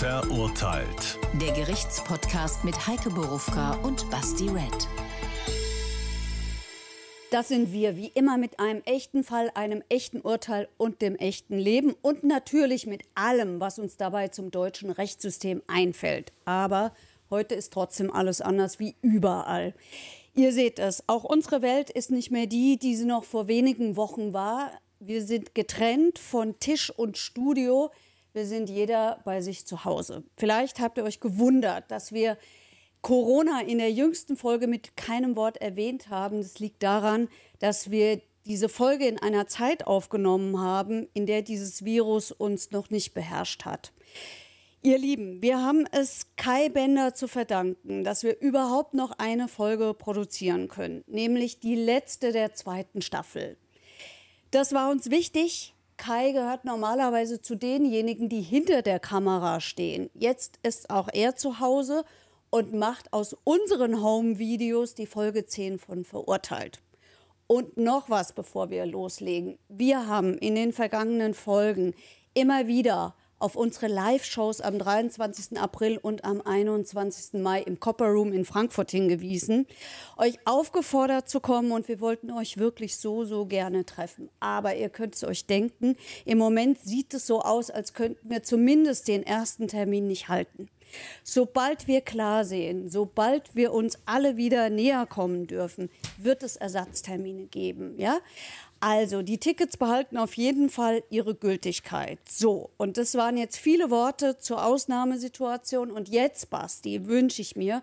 Verurteilt. Der Gerichtspodcast mit Heike Borufka und Basti Red. Das sind wir, wie immer mit einem echten Fall, einem echten Urteil und dem echten Leben und natürlich mit allem, was uns dabei zum deutschen Rechtssystem einfällt. Aber heute ist trotzdem alles anders wie überall. Ihr seht es, auch unsere Welt ist nicht mehr die, die sie noch vor wenigen Wochen war. Wir sind getrennt von Tisch und Studio. Wir sind jeder bei sich zu Hause. Vielleicht habt ihr euch gewundert, dass wir Corona in der jüngsten Folge mit keinem Wort erwähnt haben. Das liegt daran, dass wir diese Folge in einer Zeit aufgenommen haben, in der dieses Virus uns noch nicht beherrscht hat. Ihr Lieben, wir haben es Kai Bender zu verdanken, dass wir überhaupt noch eine Folge produzieren können, nämlich die letzte der zweiten Staffel. Das war uns wichtig, Kai gehört normalerweise zu denjenigen, die hinter der Kamera stehen. Jetzt ist auch er zu Hause und macht aus unseren Home-Videos die Folge 10 von Verurteilt. Und noch was, bevor wir loslegen. Wir haben in den vergangenen Folgen immer wieder auf unsere Live-Shows am 23. April und am 21. Mai im Copper Room in Frankfurt hingewiesen, euch aufgefordert zu kommen und wir wollten euch wirklich so, so gerne treffen. Aber ihr könnt es euch denken, im Moment sieht es so aus, als könnten wir zumindest den ersten Termin nicht halten. Sobald wir klar sehen, sobald wir uns alle wieder näher kommen dürfen, wird es Ersatztermine geben, ja? Also, die Tickets behalten auf jeden Fall ihre Gültigkeit. So, und das waren jetzt viele Worte zur Ausnahmesituation. Und jetzt, Basti, wünsche ich mir,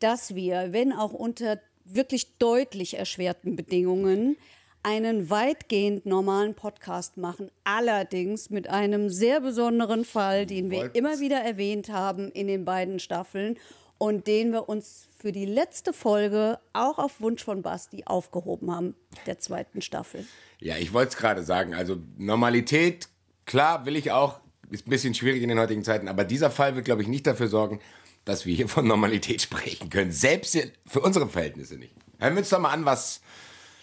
dass wir, wenn auch unter wirklich deutlich erschwerten Bedingungen, einen weitgehend normalen Podcast machen, allerdings mit einem sehr besonderen Fall, den wir immer wieder erwähnt haben in den beiden Staffeln und den wir uns für die letzte Folge, auch auf Wunsch von Basti, aufgehoben haben, der zweiten Staffel. Ja, ich wollte es gerade sagen. Also Normalität, klar, will ich auch. Ist ein bisschen schwierig in den heutigen Zeiten, aber dieser Fall wird, glaube ich, nicht dafür sorgen, dass wir hier von Normalität sprechen können. Selbst für unsere Verhältnisse nicht. Hören wir uns doch mal an, was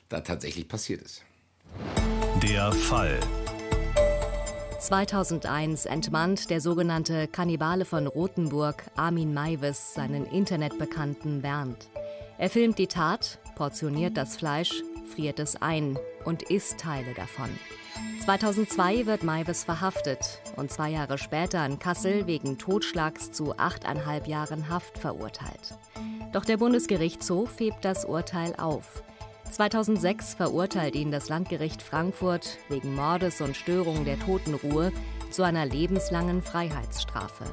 da tatsächlich passiert ist. Der Fall. 2001 entmannt der sogenannte Kannibale von Rothenburg, Armin Maivis, seinen Internetbekannten Bernd. Er filmt die Tat, portioniert das Fleisch, friert es ein und isst Teile davon. 2002 wird Maivis verhaftet und zwei Jahre später in Kassel wegen Totschlags zu achteinhalb Jahren Haft verurteilt. Doch der Bundesgerichtshof hebt das Urteil auf. 2006 verurteilt ihn das Landgericht Frankfurt wegen Mordes und Störung der Totenruhe zu einer lebenslangen Freiheitsstrafe.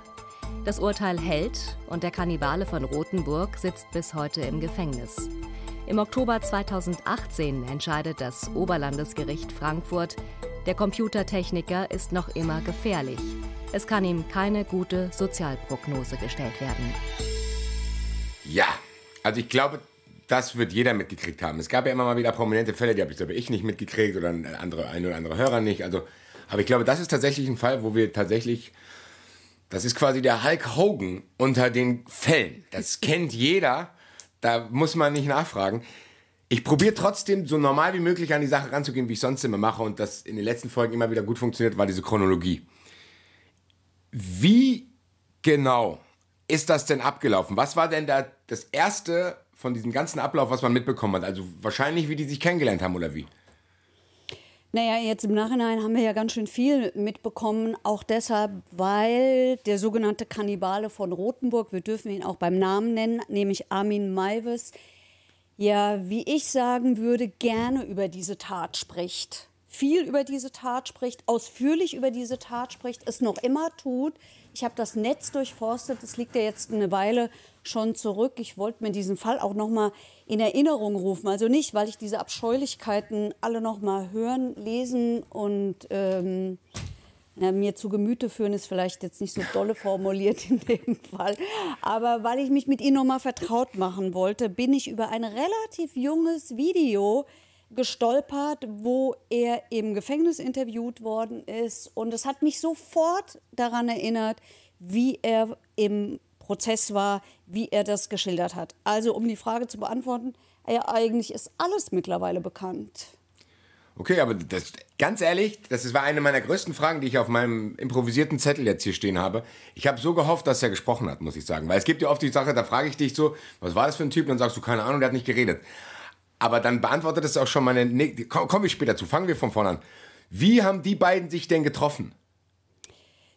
Das Urteil hält und der Kannibale von Rothenburg sitzt bis heute im Gefängnis. Im Oktober 2018 entscheidet das Oberlandesgericht Frankfurt, der Computertechniker ist noch immer gefährlich. Es kann ihm keine gute Sozialprognose gestellt werden. Ja, also ich glaube, das wird jeder mitgekriegt haben. Es gab ja immer mal wieder prominente Fälle, die habe ich, glaube ich, nicht mitgekriegt oder andere, ein oder andere Hörer nicht. Also, aber ich glaube, das ist tatsächlich ein Fall, wo wir tatsächlich, das ist quasi der Hulk Hogan unter den Fällen. Das kennt jeder, da muss man nicht nachfragen. Ich probiere trotzdem so normal wie möglich an die Sache ranzugehen, wie ich sonst immer mache und das in den letzten Folgen immer wieder gut funktioniert, war diese Chronologie. Wie genau ist das denn abgelaufen? Was war denn da das erste von diesem ganzen Ablauf, was man mitbekommen hat? Also wahrscheinlich, wie die sich kennengelernt haben oder wie? Naja, jetzt im Nachhinein haben wir ja ganz schön viel mitbekommen, auch deshalb, weil der sogenannte Kannibale von Rothenburg, wir dürfen ihn auch beim Namen nennen, nämlich Armin Maivis, ja, wie ich sagen würde, gerne über diese Tat spricht viel über diese Tat spricht, ausführlich über diese Tat spricht, es noch immer tut. Ich habe das Netz durchforstet, es liegt ja jetzt eine Weile schon zurück. Ich wollte mir diesen Fall auch noch mal in Erinnerung rufen. Also nicht, weil ich diese Abscheulichkeiten alle noch mal hören, lesen und ähm, na, mir zu Gemüte führen ist vielleicht jetzt nicht so dolle formuliert in dem Fall, aber weil ich mich mit Ihnen noch mal vertraut machen wollte, bin ich über ein relativ junges Video gestolpert, wo er im Gefängnis interviewt worden ist. Und es hat mich sofort daran erinnert, wie er im Prozess war, wie er das geschildert hat. Also um die Frage zu beantworten, ja, eigentlich ist alles mittlerweile bekannt. Okay, aber das, ganz ehrlich, das war eine meiner größten Fragen, die ich auf meinem improvisierten Zettel jetzt hier stehen habe. Ich habe so gehofft, dass er gesprochen hat, muss ich sagen. Weil es gibt ja oft die Sache, da frage ich dich so, was war das für ein Typ? Und dann sagst du, keine Ahnung, der hat nicht geredet. Aber dann beantwortet es auch schon meine. Ne Komme wir später zu. Fangen wir von vorne an. Wie haben die beiden sich denn getroffen?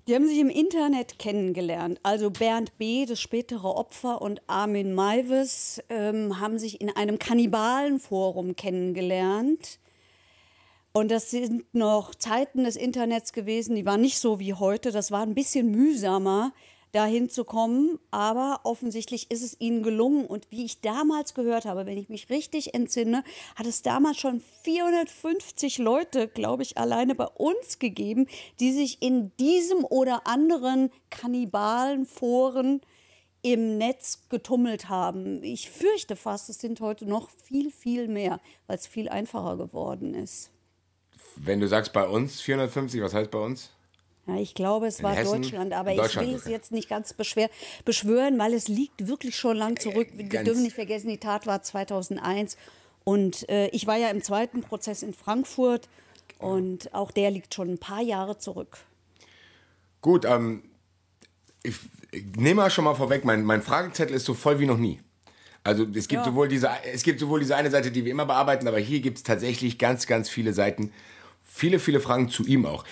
Die haben sich im Internet kennengelernt. Also Bernd B., das spätere Opfer, und Armin Maivis ähm, haben sich in einem Kannibalenforum kennengelernt. Und das sind noch Zeiten des Internets gewesen, die waren nicht so wie heute. Das war ein bisschen mühsamer dahin zu kommen. Aber offensichtlich ist es ihnen gelungen. Und wie ich damals gehört habe, wenn ich mich richtig entsinne, hat es damals schon 450 Leute, glaube ich, alleine bei uns gegeben, die sich in diesem oder anderen kannibalen Foren im Netz getummelt haben. Ich fürchte fast, es sind heute noch viel, viel mehr, weil es viel einfacher geworden ist. Wenn du sagst bei uns 450, was heißt bei uns? Ja, ich glaube, es in war Hessen, Deutschland, aber Deutschland, ich will es jetzt nicht ganz beschwer, beschwören, weil es liegt wirklich schon lang zurück. Äh, Wir dürfen nicht vergessen, die Tat war 2001 und äh, ich war ja im zweiten Prozess in Frankfurt genau. und auch der liegt schon ein paar Jahre zurück. Gut, ähm, ich, ich nehme mal schon mal vorweg, mein, mein Fragezettel ist so voll wie noch nie. Also es gibt, ja. sowohl diese, es gibt sowohl diese eine Seite, die wir immer bearbeiten, aber hier gibt es tatsächlich ganz, ganz viele Seiten. Viele, viele Fragen zu ihm auch.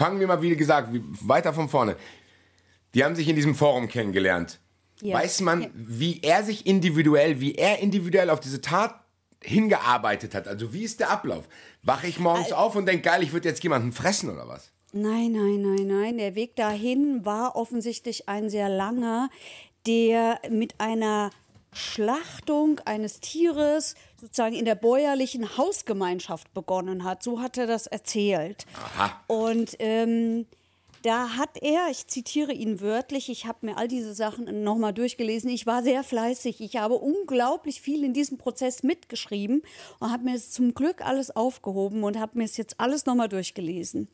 Fangen wir mal, wie gesagt, weiter von vorne. Die haben sich in diesem Forum kennengelernt. Yes. Weiß man, wie er sich individuell, wie er individuell auf diese Tat hingearbeitet hat? Also wie ist der Ablauf? Wache ich morgens auf und denke, geil, ich würde jetzt jemanden fressen oder was? Nein, nein, nein, nein. Der Weg dahin war offensichtlich ein sehr langer, der mit einer Schlachtung eines Tieres sozusagen in der bäuerlichen Hausgemeinschaft begonnen hat. So hat er das erzählt. Aha. Und ähm, da hat er, ich zitiere ihn wörtlich, ich habe mir all diese Sachen nochmal durchgelesen, ich war sehr fleißig, ich habe unglaublich viel in diesem Prozess mitgeschrieben und habe mir es zum Glück alles aufgehoben und habe mir es jetzt alles nochmal durchgelesen.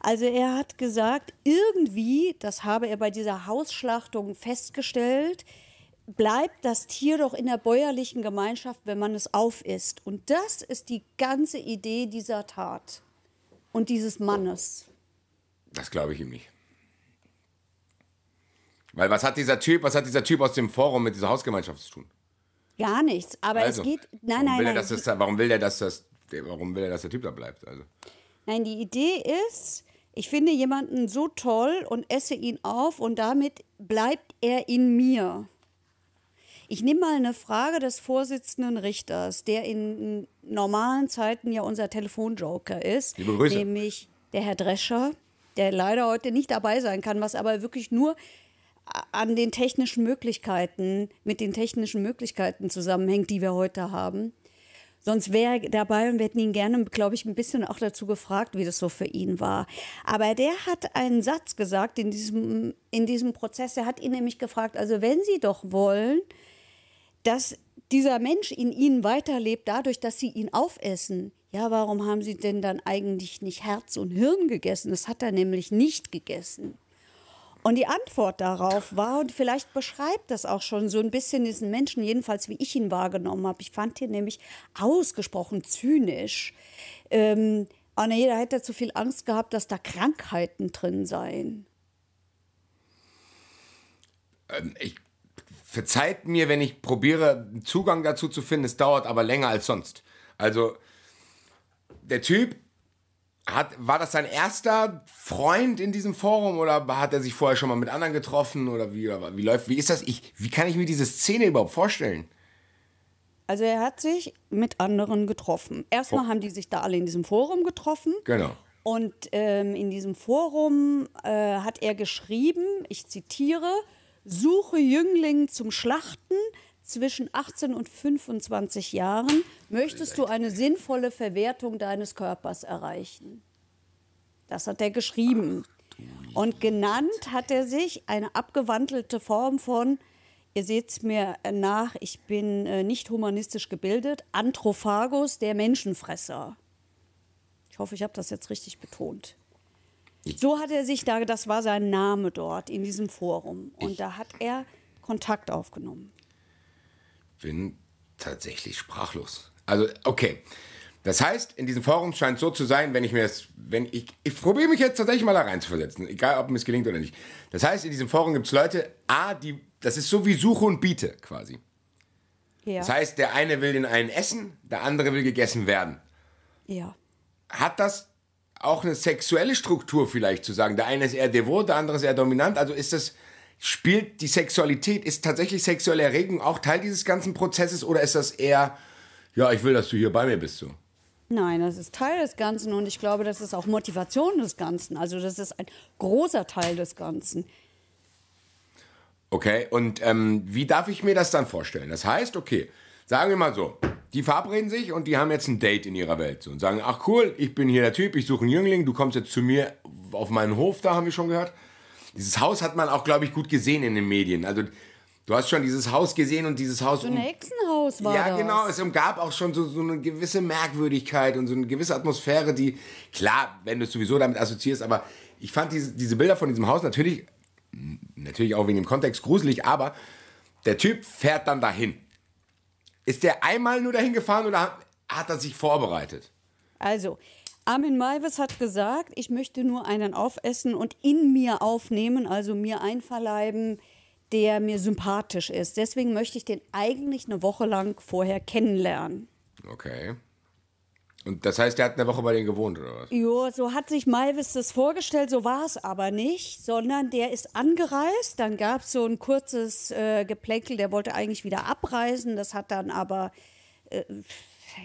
Also er hat gesagt, irgendwie, das habe er bei dieser Hausschlachtung festgestellt, bleibt das Tier doch in der bäuerlichen Gemeinschaft, wenn man es aufisst. Und das ist die ganze Idee dieser Tat und dieses Mannes. Das glaube ich ihm nicht. Weil was hat dieser Typ, was hat dieser Typ aus dem Forum mit dieser Hausgemeinschaft zu tun? Gar nichts. Aber also, es geht. Nein, warum nein, will nein. Er, das, warum will er, dass das, warum will er, dass der Typ da bleibt? Also. Nein, die Idee ist, ich finde jemanden so toll und esse ihn auf und damit bleibt er in mir. Ich nehme mal eine Frage des Vorsitzenden Richters, der in normalen Zeiten ja unser Telefonjoker ist, Liebe Grüße. nämlich der Herr Drescher, der leider heute nicht dabei sein kann, was aber wirklich nur an den technischen Möglichkeiten, mit den technischen Möglichkeiten zusammenhängt, die wir heute haben. Sonst wäre er dabei und wir hätten ihn gerne, glaube ich, ein bisschen auch dazu gefragt, wie das so für ihn war. Aber der hat einen Satz gesagt in diesem, in diesem Prozess. Er hat ihn nämlich gefragt, also wenn Sie doch wollen, dass dieser Mensch in ihnen weiterlebt, dadurch, dass sie ihn aufessen. Ja, warum haben sie denn dann eigentlich nicht Herz und Hirn gegessen? Das hat er nämlich nicht gegessen. Und die Antwort darauf war, und vielleicht beschreibt das auch schon so ein bisschen diesen Menschen, jedenfalls wie ich ihn wahrgenommen habe. Ich fand ihn nämlich ausgesprochen zynisch. Ähm, oh nee, hätte zu viel Angst gehabt, dass da Krankheiten drin seien. Ähm, ich Verzeiht mir, wenn ich probiere, einen Zugang dazu zu finden. Es dauert aber länger als sonst. Also, der Typ hat, war das sein erster Freund in diesem Forum oder hat er sich vorher schon mal mit anderen getroffen oder wie, oder wie läuft, wie ist das? Ich, wie kann ich mir diese Szene überhaupt vorstellen? Also er hat sich mit anderen getroffen. Erstmal oh. haben die sich da alle in diesem Forum getroffen. Genau. Und ähm, in diesem Forum äh, hat er geschrieben, ich zitiere, suche Jünglinge zum Schlachten zwischen 18 und 25 Jahren. Möchtest du eine sinnvolle Verwertung deines Körpers erreichen? Das hat er geschrieben. Und genannt hat er sich eine abgewandelte Form von, ihr seht es mir nach, ich bin äh, nicht humanistisch gebildet, Anthrophagus, der Menschenfresser. Ich hoffe, ich habe das jetzt richtig betont. So hat er sich da, das war sein Name dort in diesem Forum. Und ich da hat er Kontakt aufgenommen. Bin tatsächlich sprachlos. Also, okay. Das heißt, in diesem Forum scheint es so zu sein, wenn ich mir das, wenn ich, ich probiere mich jetzt tatsächlich mal da reinzuversetzen, egal ob mir es gelingt oder nicht. Das heißt, in diesem Forum gibt es Leute, A, die, das ist so wie Suche und Biete quasi. Ja. Das heißt, der eine will den einen essen, der andere will gegessen werden. Ja. Hat das auch eine sexuelle Struktur vielleicht zu sagen. Der eine ist eher devot, der andere ist eher dominant. Also ist das, spielt die Sexualität, ist tatsächlich sexuelle Erregung auch Teil dieses ganzen Prozesses oder ist das eher, ja, ich will, dass du hier bei mir bist so? Nein, das ist Teil des Ganzen und ich glaube, das ist auch Motivation des Ganzen. Also das ist ein großer Teil des Ganzen. Okay, und ähm, wie darf ich mir das dann vorstellen? Das heißt, okay, sagen wir mal so, die verabreden sich und die haben jetzt ein Date in ihrer Welt und sagen, ach cool, ich bin hier der Typ, ich suche einen Jüngling, du kommst jetzt zu mir auf meinen Hof, da haben wir schon gehört. Dieses Haus hat man auch, glaube ich, gut gesehen in den Medien. Also du hast schon dieses Haus gesehen und dieses Haus... So ein um, Hexenhaus war Ja, genau, das. genau, es umgab auch schon so, so eine gewisse Merkwürdigkeit und so eine gewisse Atmosphäre, die, klar, wenn du es sowieso damit assoziierst, aber ich fand diese, diese Bilder von diesem Haus natürlich, natürlich auch wegen dem Kontext gruselig, aber der Typ fährt dann dahin ist der einmal nur dahin gefahren oder hat er sich vorbereitet? Also, Armin Malves hat gesagt, ich möchte nur einen aufessen und in mir aufnehmen, also mir einverleiben, der mir sympathisch ist. Deswegen möchte ich den eigentlich eine Woche lang vorher kennenlernen. Okay. Und das heißt, der hat eine Woche bei denen gewohnt, oder was? Jo, so hat sich Malvis das vorgestellt, so war es aber nicht, sondern der ist angereist, dann gab es so ein kurzes äh, Geplänkel, der wollte eigentlich wieder abreisen, das hat dann aber, äh,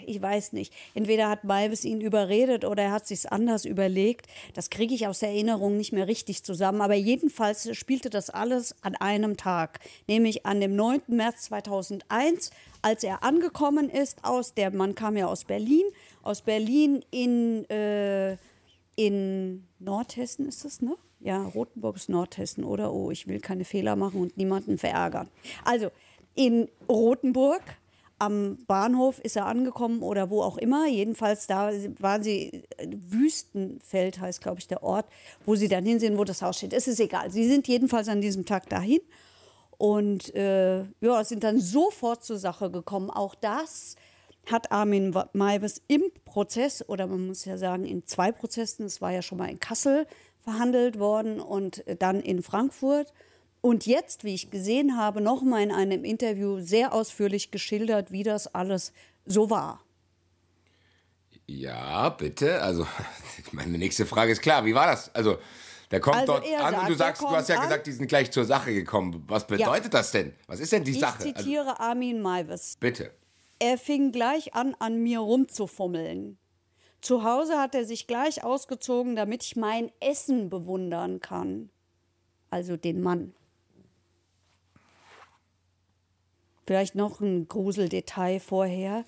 ich weiß nicht, entweder hat Malvis ihn überredet oder er hat sich's anders überlegt, das kriege ich aus der Erinnerung nicht mehr richtig zusammen, aber jedenfalls spielte das alles an einem Tag, nämlich an dem 9. März 2001, als er angekommen ist aus, der Mann kam ja aus Berlin aus Berlin in, äh, in Nordhessen ist das, ne? Ja, Rothenburg ist Nordhessen, oder? Oh, ich will keine Fehler machen und niemanden verärgern. Also in Rothenburg am Bahnhof ist er angekommen oder wo auch immer. Jedenfalls da waren sie, Wüstenfeld heißt, glaube ich, der Ort, wo sie dann hinsehen, wo das Haus steht. Es ist egal. Sie sind jedenfalls an diesem Tag dahin und äh, ja, sind dann sofort zur Sache gekommen. Auch das hat Armin Maivis im Prozess oder man muss ja sagen in zwei Prozessen, es war ja schon mal in Kassel verhandelt worden und äh, dann in Frankfurt und jetzt, wie ich gesehen habe, noch mal in einem Interview sehr ausführlich geschildert, wie das alles so war. Ja, bitte. Also, meine nächste Frage ist klar. Wie war das? Also, der kommt also dort an sagt, und du sagst, du hast ja gesagt, die sind gleich zur Sache gekommen. Was bedeutet ja. das denn? Was ist denn die ich Sache? Ich also zitiere Armin Maivis. Bitte. Er fing gleich an, an mir rumzufummeln. Zu Hause hat er sich gleich ausgezogen, damit ich mein Essen bewundern kann. Also den Mann. Vielleicht noch ein Gruseldetail vorher.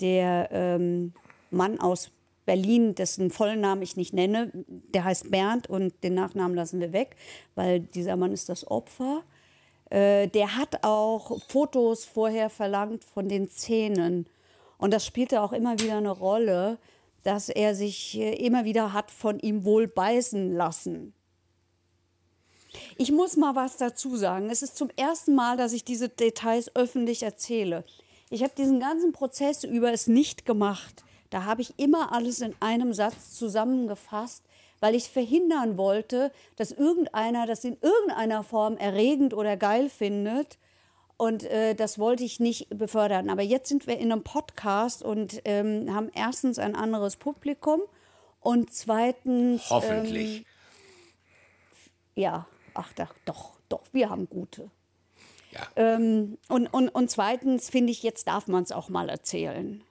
Der ähm, Mann aus Berlin, dessen vollen Namen ich nicht nenne, der heißt Bernd und den Nachnamen lassen wir weg, weil dieser Mann ist das Opfer. Äh, der hat auch Fotos vorher verlangt von den Szenen. Und das spielte auch immer wieder eine Rolle, dass er sich äh, immer wieder hat von ihm wohl beißen lassen. Ich muss mal was dazu sagen. Es ist zum ersten Mal, dass ich diese Details öffentlich erzähle. Ich habe diesen ganzen Prozess über es nicht gemacht. Da habe ich immer alles in einem Satz zusammengefasst, weil ich verhindern wollte, dass irgendeiner das in irgendeiner Form erregend oder geil findet. Und äh, das wollte ich nicht befördern. Aber jetzt sind wir in einem Podcast und ähm, haben erstens ein anderes Publikum und zweitens. Hoffentlich. Ähm, ja, ach doch, doch, wir haben gute. Ja. Ähm, und, und, und zweitens finde ich, jetzt darf man es auch mal erzählen.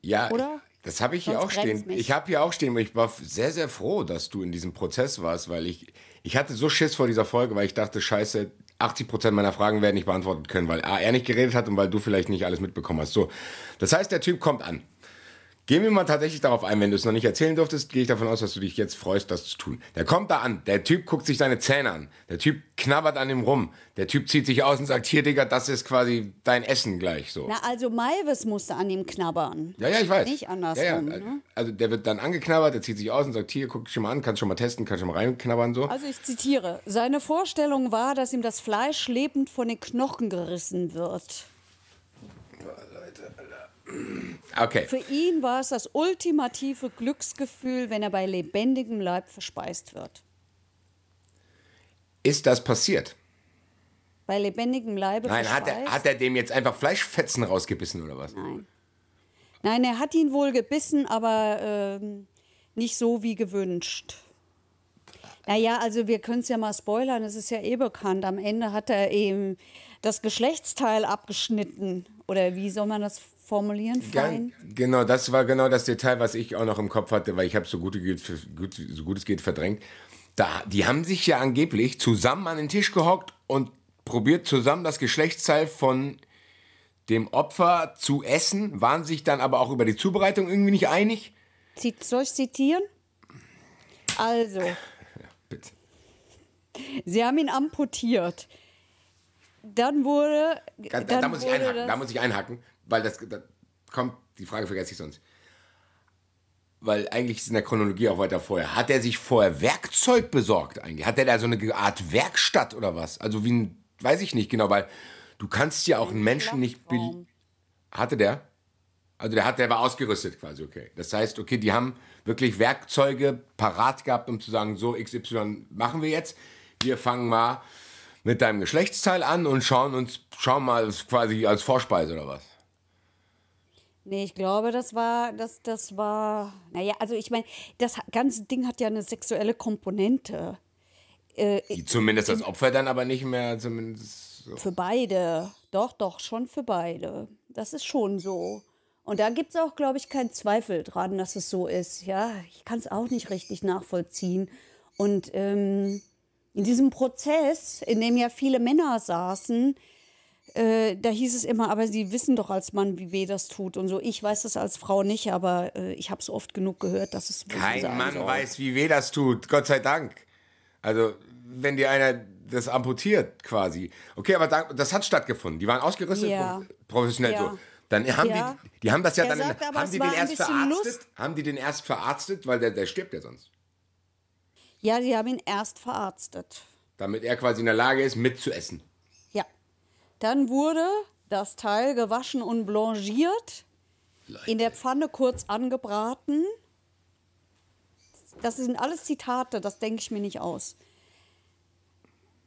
Ja. Oder? Das habe ich Sonst hier auch stehen. Mich. Ich habe hier auch stehen, ich war sehr, sehr froh, dass du in diesem Prozess warst, weil ich, ich hatte so Schiss vor dieser Folge, weil ich dachte, scheiße, 80 Prozent meiner Fragen werden nicht beantwortet können, weil er nicht geredet hat und weil du vielleicht nicht alles mitbekommen hast. So, das heißt, der Typ kommt an. Gehen wir mal tatsächlich darauf ein, wenn du es noch nicht erzählen durftest, gehe ich davon aus, dass du dich jetzt freust, das zu tun. Der kommt da an, der Typ guckt sich seine Zähne an, der Typ knabbert an ihm rum, der Typ zieht sich aus und sagt, hier Digga, das ist quasi dein Essen gleich so. Na, also Malvis musste an ihm knabbern. Ja, ja, ich weiß. Nicht andersrum. Ja, ja. Also, ne? Also der wird dann angeknabbert, der zieht sich aus und sagt, hier, guck dich schon mal an, kannst schon mal testen, kannst schon mal reinknabbern so. Also ich zitiere, seine Vorstellung war, dass ihm das Fleisch lebend von den Knochen gerissen wird. Leute, Alter. Okay. Für ihn war es das ultimative Glücksgefühl, wenn er bei lebendigem Leib verspeist wird. Ist das passiert? Bei lebendigem Leib verspeist? Nein, hat er, hat er dem jetzt einfach Fleischfetzen rausgebissen oder was? Nein. Nein, er hat ihn wohl gebissen, aber ähm, nicht so wie gewünscht. Naja, also wir können es ja mal spoilern, es ist ja eh bekannt. Am Ende hat er eben das Geschlechtsteil abgeschnitten. Oder wie soll man das formulieren? Fein? Genau, das war genau das Detail, was ich auch noch im Kopf hatte, weil ich habe so gut, gut, so gut es geht verdrängt. Da, die haben sich ja angeblich zusammen an den Tisch gehockt und probiert zusammen das Geschlechtsteil von dem Opfer zu essen, waren sich dann aber auch über die Zubereitung irgendwie nicht einig. Soll ich zitieren? Also. Ja, bitte. Sie haben ihn amputiert dann wurde. Da, dann da muss ich einhaken, da muss ich einhaken, weil das, das kommt, die Frage vergesse ich sonst. Weil eigentlich ist in der Chronologie auch weiter vorher. Hat er sich vorher Werkzeug besorgt eigentlich? Hat er da so eine Art Werkstatt oder was? Also wie ein, weiß ich nicht genau, weil du kannst ja auch einen Menschen nicht. Hatte der? Also der hat, der war ausgerüstet quasi, okay. Das heißt, okay, die haben wirklich Werkzeuge parat gehabt, um zu sagen, so XY machen wir jetzt. Wir fangen mal mit deinem Geschlechtsteil an und schauen uns schauen mal quasi als Vorspeise oder was? Nee, ich glaube, das war, das, das war, naja, also ich meine, das ganze Ding hat ja eine sexuelle Komponente. Äh, zumindest als Opfer dann aber nicht mehr, zumindest. So. Für beide, doch, doch, schon für beide. Das ist schon so. Und da gibt es auch, glaube ich, keinen Zweifel dran, dass es so ist. Ja, ich kann es auch nicht richtig nachvollziehen. Und ähm, in diesem Prozess, in dem ja viele Männer saßen, äh, da hieß es immer, aber sie wissen doch als Mann, wie weh das tut und so. Ich weiß das als Frau nicht, aber äh, ich habe es oft genug gehört, dass es kein Mann soll. weiß, wie weh das tut. Gott sei Dank. Also wenn dir einer das amputiert quasi. Okay, aber das hat stattgefunden. Die waren ausgerüstet ja. professionell ja. so. Dann haben ja. die, die haben das ja der dann, sagt, haben die den erst verarztet, haben die den erst verarztet, weil der, der stirbt ja sonst. Ja, sie haben ihn erst verarztet. Damit er quasi in der Lage ist, mitzuessen. Ja. Dann wurde das Teil gewaschen und blanchiert, Leute. in der Pfanne kurz angebraten. Das sind alles Zitate, das denke ich mir nicht aus.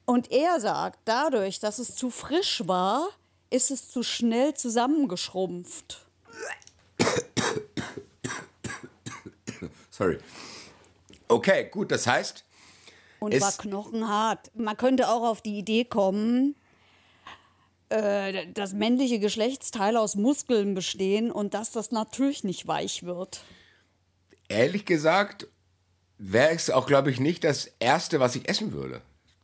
Und er sagt, dadurch, dass es zu frisch war, ist es zu schnell zusammengeschrumpft. Sorry. Okay, gut, das heißt. Und war knochenhart. Man könnte auch auf die Idee kommen, äh, dass männliche Geschlechtsteile aus Muskeln bestehen und dass das natürlich nicht weich wird. Ehrlich gesagt, wäre es auch, glaube ich, nicht das Erste, was ich essen würde.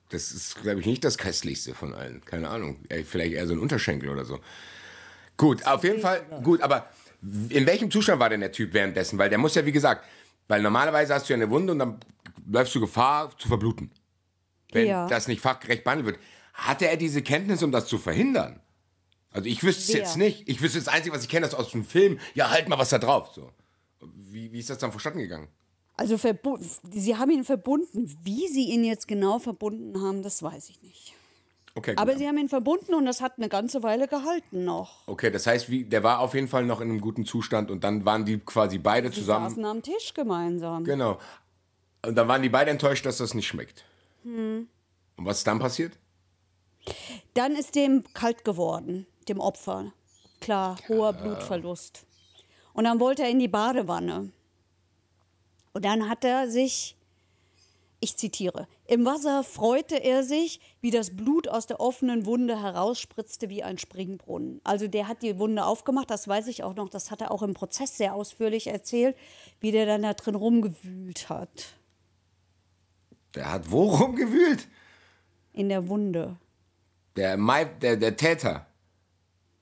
Das ist, glaube ich, nicht das Köstlichste von allen. Keine Ahnung. Äh, vielleicht eher so ein Unterschenkel oder so. Gut, auf jeden Fall. Gut, aber in welchem Zustand war denn der Typ währenddessen? Weil der muss ja, wie gesagt, weil normalerweise hast du ja eine Wunde und dann läufst du Gefahr zu verbluten. Wenn ja. das nicht fachgerecht behandelt wird. Hatte er diese Kenntnis, um das zu verhindern? Also ich wüsste es jetzt nicht. Ich wüsste das Einzige, was ich kenne, das aus dem Film. Ja, halt mal was da drauf. So. Wie, wie ist das dann vonstatten gegangen? Also sie haben ihn verbunden. Wie sie ihn jetzt genau verbunden haben, das weiß ich nicht. Okay, gut. Aber sie haben ihn verbunden und das hat eine ganze Weile gehalten noch. Okay, das heißt, wie, der war auf jeden Fall noch in einem guten Zustand und dann waren die quasi beide die zusammen. saßen am Tisch gemeinsam. Genau. Und dann waren die beide enttäuscht, dass das nicht schmeckt. Hm. Und was ist dann passiert? Dann ist dem kalt geworden, dem Opfer. Klar, hoher ja. Blutverlust. Und dann wollte er in die Badewanne. Und dann hat er sich ich zitiere, im Wasser freute er sich, wie das Blut aus der offenen Wunde herausspritzte wie ein Springbrunnen. Also der hat die Wunde aufgemacht, das weiß ich auch noch, das hat er auch im Prozess sehr ausführlich erzählt, wie der dann da drin rumgewühlt hat. Der hat wo rumgewühlt? In der Wunde. Der, der, der Täter.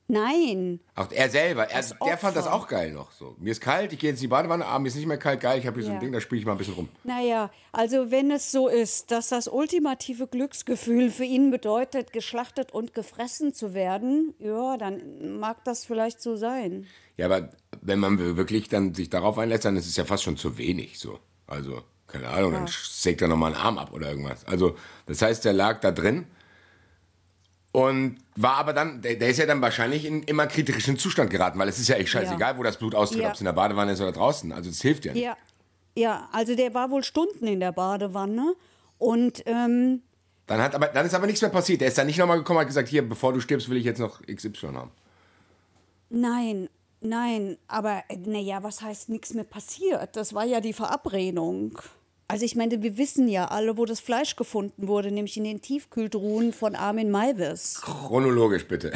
Nein. Auch er selber, er, der fand das auch geil noch. So, mir ist kalt, ich gehe jetzt in die Badewanne, aber mir ist nicht mehr kalt, geil, ich habe hier ja. so ein Ding, da spiele ich mal ein bisschen rum. Naja, also wenn es so ist, dass das ultimative Glücksgefühl für ihn bedeutet, geschlachtet und gefressen zu werden, ja, dann mag das vielleicht so sein. Ja, aber wenn man wirklich dann sich darauf einlässt, dann ist es ja fast schon zu wenig so. Also, keine Ahnung, ja. dann sägt er nochmal einen Arm ab oder irgendwas. Also, das heißt, der lag da drin und war aber dann, der, der, ist ja dann wahrscheinlich in immer kritischen Zustand geraten, weil es ist ja echt scheißegal, ja. wo das Blut austritt, ja. ob es in der Badewanne ist oder draußen. Also das hilft ja nicht. Ja, ja also der war wohl Stunden in der Badewanne und ähm dann, hat aber, dann ist aber nichts mehr passiert. Der ist dann nicht nochmal gekommen und hat gesagt, hier, bevor du stirbst, will ich jetzt noch XY haben. Nein, nein, aber äh, naja, was heißt nichts mehr passiert? Das war ja die Verabredung. Also ich meine, wir wissen ja alle, wo das Fleisch gefunden wurde, nämlich in den Tiefkühltruhen von Armin Maivis. Chronologisch bitte.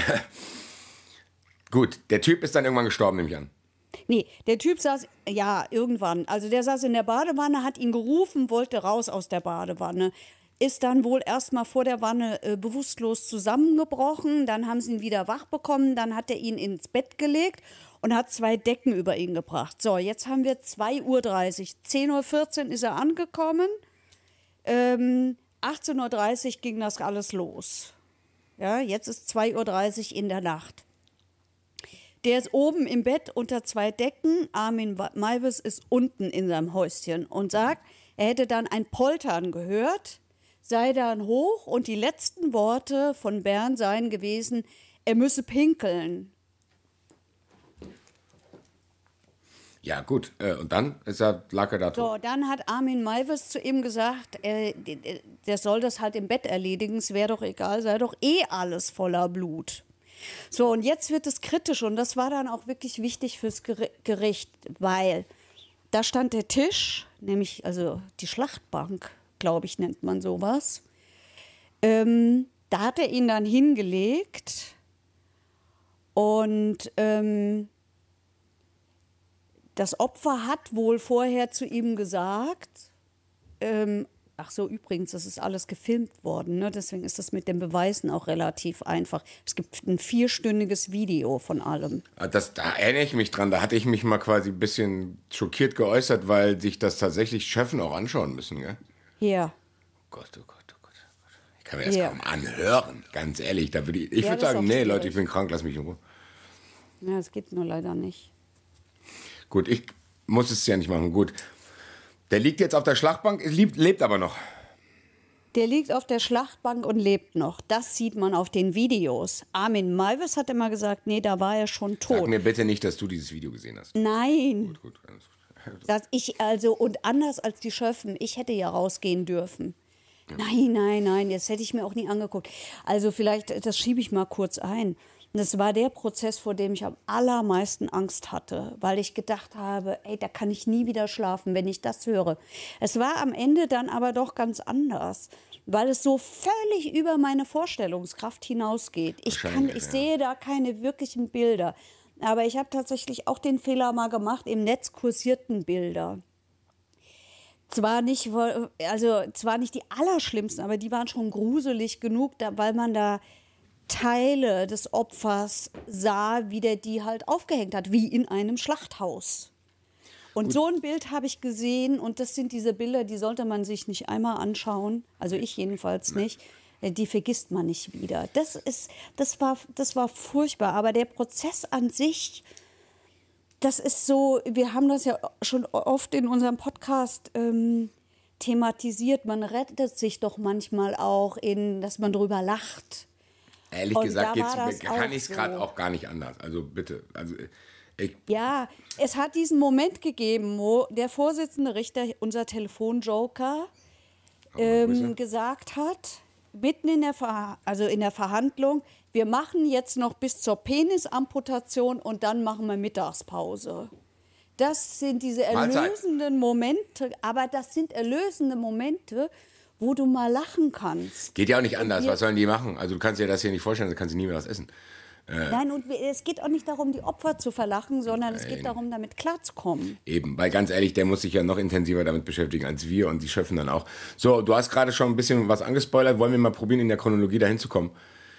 Gut, der Typ ist dann irgendwann gestorben, nehme ich an. Nee, der Typ saß, ja, irgendwann. Also der saß in der Badewanne, hat ihn gerufen, wollte raus aus der Badewanne. Ist dann wohl erstmal vor der Wanne äh, bewusstlos zusammengebrochen. Dann haben sie ihn wieder wach bekommen. Dann hat er ihn ins Bett gelegt und hat zwei Decken über ihn gebracht. So, jetzt haben wir 2.30 Uhr. 10.14 Uhr ist er angekommen. Ähm, 18.30 Uhr ging das alles los. Ja, jetzt ist 2.30 Uhr in der Nacht. Der ist oben im Bett unter zwei Decken. Armin Maivis ist unten in seinem Häuschen und sagt, er hätte dann ein Poltern gehört, sei dann hoch und die letzten Worte von Bern seien gewesen, er müsse pinkeln. Ja, gut. Äh, und dann ist er, lag er da tot. So, dann hat Armin Maivis zu ihm gesagt, äh, der soll das halt im Bett erledigen, es wäre doch egal, sei doch eh alles voller Blut. So, und jetzt wird es kritisch und das war dann auch wirklich wichtig fürs Gericht, weil da stand der Tisch, nämlich also die Schlachtbank, glaube ich, nennt man sowas. Ähm, da hat er ihn dann hingelegt und ähm, das Opfer hat wohl vorher zu ihm gesagt, ähm, ach so, übrigens, das ist alles gefilmt worden, ne? deswegen ist das mit den Beweisen auch relativ einfach. Es gibt ein vierstündiges Video von allem. Ah, das, da erinnere ich mich dran, da hatte ich mich mal quasi ein bisschen schockiert geäußert, weil sich das tatsächlich Chefen auch anschauen müssen, gell? Ja. Oh, oh Gott, oh Gott. oh Gott. Ich kann mir das ja. kaum anhören, ganz ehrlich. Da würde ich ich ja, würde sagen, nee, schwierig. Leute, ich bin krank, lass mich in Ruhe. Ja, es geht nur leider nicht. Gut, ich muss es ja nicht machen. Gut. Der liegt jetzt auf der Schlachtbank, lebt, lebt aber noch. Der liegt auf der Schlachtbank und lebt noch. Das sieht man auf den Videos. Armin Malvis hat immer gesagt, nee, da war er schon tot. Sag mir bitte nicht, dass du dieses Video gesehen hast. Nein. Gut, gut, alles gut. Dass ich also, und anders als die Schöffen, ich hätte ja rausgehen dürfen. Ja. Nein, nein, nein, das hätte ich mir auch nie angeguckt. Also vielleicht, das schiebe ich mal kurz ein das war der Prozess, vor dem ich am allermeisten Angst hatte, weil ich gedacht habe, ey, da kann ich nie wieder schlafen, wenn ich das höre. Es war am Ende dann aber doch ganz anders, weil es so völlig über meine Vorstellungskraft hinausgeht. Ich kann, ich ja. sehe da keine wirklichen Bilder. Aber ich habe tatsächlich auch den Fehler mal gemacht, im Netz kursierten Bilder zwar nicht, also zwar nicht die allerschlimmsten, aber die waren schon gruselig genug, weil man da Teile des Opfers sah, wie der die halt aufgehängt hat, wie in einem Schlachthaus. Und Gut. so ein Bild habe ich gesehen und das sind diese Bilder, die sollte man sich nicht einmal anschauen, also ich jedenfalls nicht. Äh, die vergisst man nicht wieder. Das ist, das war, das war furchtbar. Aber der Prozess an sich, das ist so, wir haben das ja schon oft in unserem Podcast ähm, thematisiert. Man rettet sich doch manchmal auch in, dass man drüber lacht Ehrlich und gesagt, jetzt kann ich es gerade so. auch gar nicht anders. Also bitte. Also, ich ja, es hat diesen Moment gegeben, wo der Vorsitzende Richter, unser Telefonjoker, ähm, gesagt hat, mitten in der, also in der Verhandlung, wir machen jetzt noch bis zur Penisamputation und dann machen wir Mittagspause. Das sind diese erlösenden Momente, aber das sind erlösende Momente, wo du mal lachen kannst. Geht ja auch nicht anders. Was sollen die machen? Also du kannst dir das hier nicht vorstellen, dann kannst du nie mehr was essen. Äh, Nein, und es geht auch nicht darum, die Opfer zu verlachen, sondern es geht darum, damit klarzukommen. Eben, weil ganz ehrlich, der muss sich ja noch intensiver damit beschäftigen als wir und die schöpfen dann auch. So, du hast gerade schon ein bisschen was angespoilert. Wollen wir mal probieren, in der Chronologie dahin zu kommen?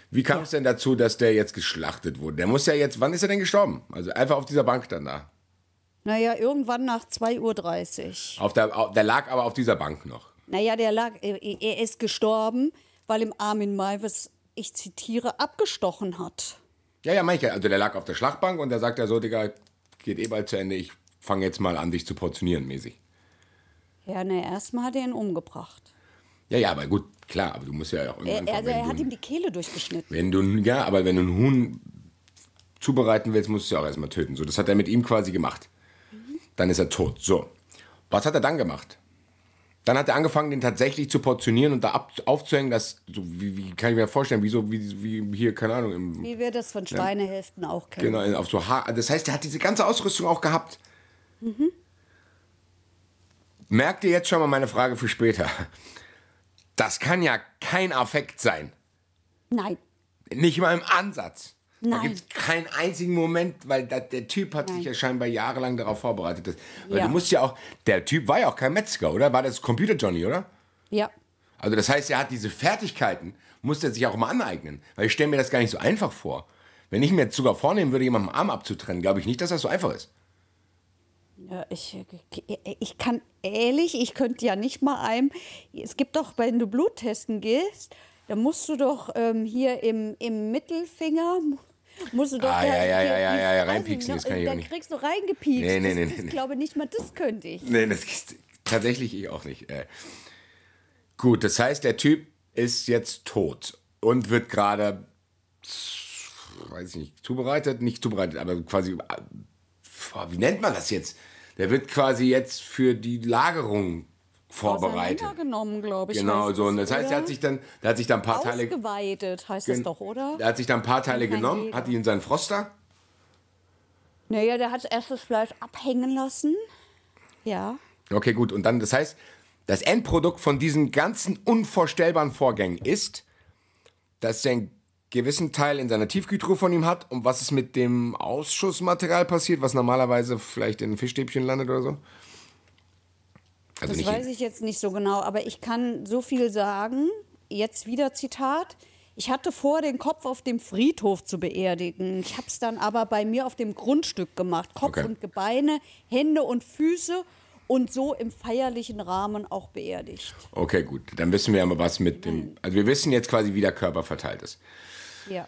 Wie kam es ja. denn dazu, dass der jetzt geschlachtet wurde? Der muss ja jetzt, wann ist er denn gestorben? Also einfach auf dieser Bank dann da. Naja, irgendwann nach 2.30 Uhr. Auf der, auf, der lag aber auf dieser Bank noch. Naja, der lag, äh, äh, er ist gestorben, weil ihm Armin Maivis, ich zitiere, abgestochen hat. Ja, ja, manche. Also der lag auf der Schlachtbank und da sagt er so, Digga, geht eh bald zu Ende, ich fange jetzt mal an, dich zu portionieren, mäßig. Ja, ne, erstmal hat er ihn umgebracht. Ja, ja, aber gut, klar, aber du musst ja auch irgendwann. Er, also er hat du, ihm die Kehle durchgeschnitten. Wenn du, ja, aber wenn du einen Huhn zubereiten willst, musst du ja auch erstmal töten. So, das hat er mit ihm quasi gemacht. Mhm. Dann ist er tot. So. Was hat er dann gemacht? Dann hat er angefangen, den tatsächlich zu portionieren und da ab, aufzuhängen, dass, so, wie, wie, kann ich mir vorstellen, wie so, wie, wie hier, keine Ahnung. Im, wie wir das von Schweinehälften ja, auch kennen. Genau, auf so Haar. Das heißt, er hat diese ganze Ausrüstung auch gehabt. Mhm. Merkt ihr jetzt schon mal meine Frage für später? Das kann ja kein Affekt sein. Nein. Nicht mal im Ansatz. Nein. Da gibt es keinen einzigen Moment, weil da, der Typ hat Nein. sich ja scheinbar jahrelang darauf vorbereitet. Dass, weil ja. du musst ja auch, der Typ war ja auch kein Metzger, oder? War das Computer Johnny, oder? Ja. Also das heißt, er hat diese Fertigkeiten, muss er sich auch mal aneignen. Weil ich stelle mir das gar nicht so einfach vor. Wenn ich mir jetzt sogar vornehmen würde, jemandem Arm abzutrennen, glaube ich nicht, dass das so einfach ist. Ja, ich, ich kann ehrlich, ich könnte ja nicht mal einem. Es gibt doch, wenn du Bluttesten gehst, dann musst du doch ähm, hier im, im Mittelfinger musst du doch ah, da ja, ja, ja, ja, ja, reinpieksen. Das kann ich auch nicht. Dann kriegst du reingepiekst. Nee, nee, nee, ich glaube nicht mal, das könnte ich. Nee, das tatsächlich ich eh auch nicht. Äh. Gut, das heißt, der Typ ist jetzt tot und wird gerade, weiß ich nicht, zubereitet, nicht zubereitet, aber quasi, äh, wie nennt man das jetzt? Der wird quasi jetzt für die Lagerung vorbereitet. genommen, glaube ich. Genau so. Und das heißt, er hat sich dann, der hat sich dann ein paar Teile. Ausgeweitet heißt es doch, oder? Er hat sich dann ein paar Teile genommen, Jäger. hat ihn in seinen Froster. Naja, der hat erst das Fleisch abhängen lassen. Ja. Okay, gut. Und dann, das heißt, das Endprodukt von diesen ganzen unvorstellbaren Vorgängen ist, dass er einen gewissen Teil in seiner Tiefkühltruhe von ihm hat. Und was ist mit dem Ausschussmaterial passiert, was normalerweise vielleicht in ein Fischstäbchen landet oder so? Also das weiß ich jetzt nicht so genau, aber ich kann so viel sagen. Jetzt wieder Zitat. Ich hatte vor, den Kopf auf dem Friedhof zu beerdigen. Ich habe es dann aber bei mir auf dem Grundstück gemacht. Kopf okay. und Gebeine, Hände und Füße und so im feierlichen Rahmen auch beerdigt. Okay, gut. Dann wissen wir aber was mit dem. Also wir wissen jetzt quasi, wie der Körper verteilt ist. Ja.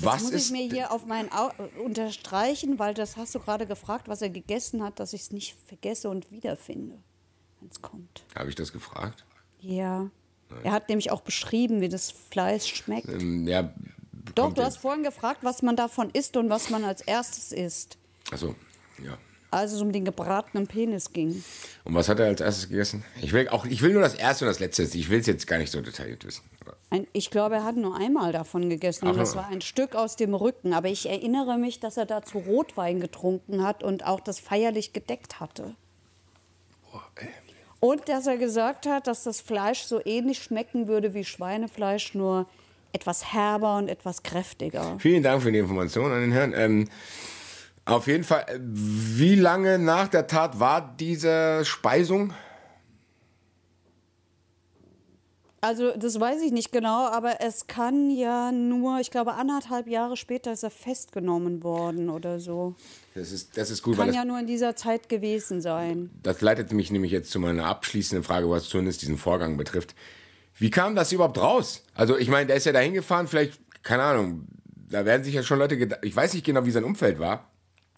Was Jetzt muss ich mir hier auf meinen Au äh, unterstreichen, weil das hast du gerade gefragt, was er gegessen hat, dass ich es nicht vergesse und wiederfinde, wenn es kommt. Habe ich das gefragt? Ja. Nein. Er hat nämlich auch beschrieben, wie das Fleisch schmeckt. Ähm, ja, Doch, du hast vorhin gefragt, was man davon isst und was man als erstes isst. Also, ja als es um den gebratenen Penis ging. Und was hat er als erstes gegessen? Ich will, auch, ich will nur das erste und das letzte. Ich will es jetzt gar nicht so detailliert wissen. Ein, ich glaube, er hat nur einmal davon gegessen. Und das war ein Stück aus dem Rücken. Aber ich erinnere mich, dass er dazu Rotwein getrunken hat und auch das feierlich gedeckt hatte. Boah, ey. Und dass er gesagt hat, dass das Fleisch so ähnlich schmecken würde wie Schweinefleisch, nur etwas herber und etwas kräftiger. Vielen Dank für die Information an den Herrn. Ähm auf jeden Fall, äh, wie lange nach der Tat war diese Speisung? Also das weiß ich nicht genau, aber es kann ja nur, ich glaube, anderthalb Jahre später ist er festgenommen worden oder so. Das ist, das ist gut. Kann das, ja nur in dieser Zeit gewesen sein. Das leitet mich nämlich jetzt zu meiner abschließenden Frage, was zumindest diesen Vorgang betrifft. Wie kam das überhaupt raus? Also ich meine, der ist ja da hingefahren, vielleicht, keine Ahnung, da werden sich ja schon Leute, gedacht, ich weiß nicht genau, wie sein Umfeld war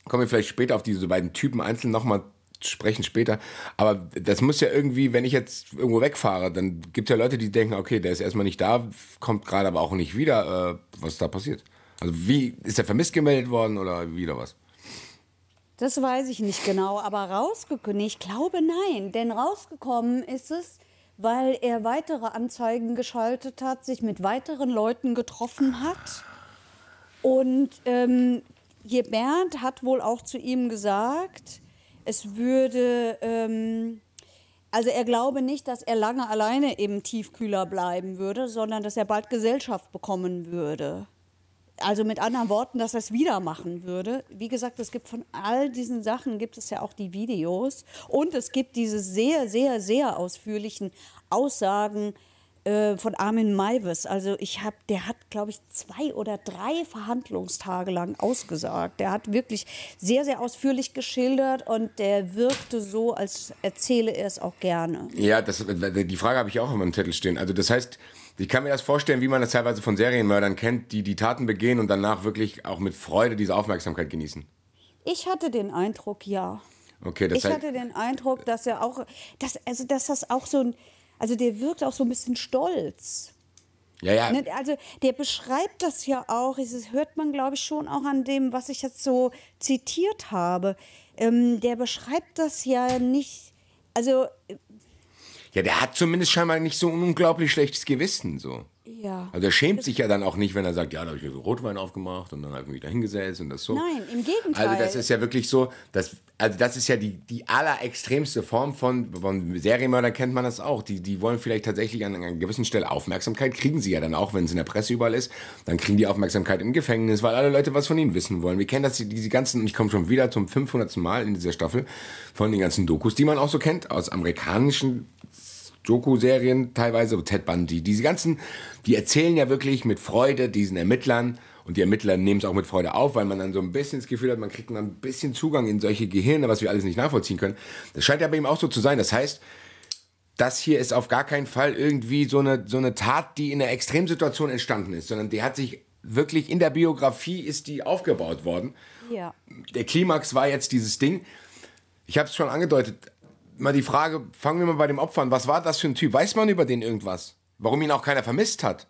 kommen wir vielleicht später auf diese beiden Typen einzeln nochmal sprechen später. Aber das muss ja irgendwie, wenn ich jetzt irgendwo wegfahre, dann gibt es ja Leute, die denken, okay, der ist erstmal nicht da, kommt gerade aber auch nicht wieder. Äh, was ist da passiert? Also wie, ist er vermisst gemeldet worden oder wieder was? Das weiß ich nicht genau, aber rausgekommen, ich glaube nein, denn rausgekommen ist es, weil er weitere Anzeigen geschaltet hat, sich mit weiteren Leuten getroffen hat und ähm, Bernd hat wohl auch zu ihm gesagt, es würde, ähm, also er glaube nicht, dass er lange alleine im Tiefkühler bleiben würde, sondern dass er bald Gesellschaft bekommen würde. Also mit anderen Worten, dass er es wieder machen würde. Wie gesagt, es gibt von all diesen Sachen, gibt es ja auch die Videos. Und es gibt diese sehr, sehr, sehr ausführlichen Aussagen äh, von Armin Maivis. Also ich habe, der hat, glaube ich, zwei oder drei Verhandlungstage lang ausgesagt. Der hat wirklich sehr, sehr ausführlich geschildert und der wirkte so, als erzähle er es auch gerne. Ja, das, die Frage habe ich auch in meinem Titel stehen. Also das heißt, ich kann mir das vorstellen, wie man das teilweise von Serienmördern kennt, die die Taten begehen und danach wirklich auch mit Freude diese Aufmerksamkeit genießen. Ich hatte den Eindruck, ja. Okay, das ich hatte den Eindruck, dass er auch, dass, also, dass das auch so ein also der wirkt auch so ein bisschen stolz. Ja, ja. Ne, also der beschreibt das ja auch, das hört man, glaube ich, schon auch an dem, was ich jetzt so zitiert habe. Ähm, der beschreibt das ja nicht, also... Äh, ja, der hat zumindest scheinbar nicht so ein unglaublich schlechtes Gewissen, so. Ja. Also er schämt sich ja dann auch nicht, wenn er sagt, ja, da habe ich mir so Rotwein aufgemacht und dann habe ich mich da hingesetzt und das so. Nein, im Gegenteil. Also das ist ja wirklich so, das, also das ist ja die, die allerextremste Form von, von Serienmördern kennt man das auch. Die, die wollen vielleicht tatsächlich an einer gewissen Stelle Aufmerksamkeit, kriegen sie ja dann auch, wenn es in der Presse überall ist, dann kriegen die Aufmerksamkeit im Gefängnis, weil alle Leute was von ihnen wissen wollen. Wir kennen das, diese ganzen, und ich komme schon wieder zum 500. Mal in dieser Staffel, von den ganzen Dokus, die man auch so kennt aus amerikanischen Doku-Serien teilweise, Ted Bundy, diese ganzen, die erzählen ja wirklich mit Freude diesen Ermittlern und die Ermittler nehmen es auch mit Freude auf, weil man dann so ein bisschen das Gefühl hat, man kriegt dann ein bisschen Zugang in solche Gehirne, was wir alles nicht nachvollziehen können. Das scheint ja bei ihm auch so zu sein. Das heißt, das hier ist auf gar keinen Fall irgendwie so eine, so eine Tat, die in einer Extremsituation entstanden ist, sondern die hat sich wirklich in der Biografie ist die aufgebaut worden. Ja. Der Klimax war jetzt dieses Ding. Ich habe es schon angedeutet, mal die Frage, fangen wir mal bei dem Opfer an. Was war das für ein Typ? Weiß man über den irgendwas? Warum ihn auch keiner vermisst hat?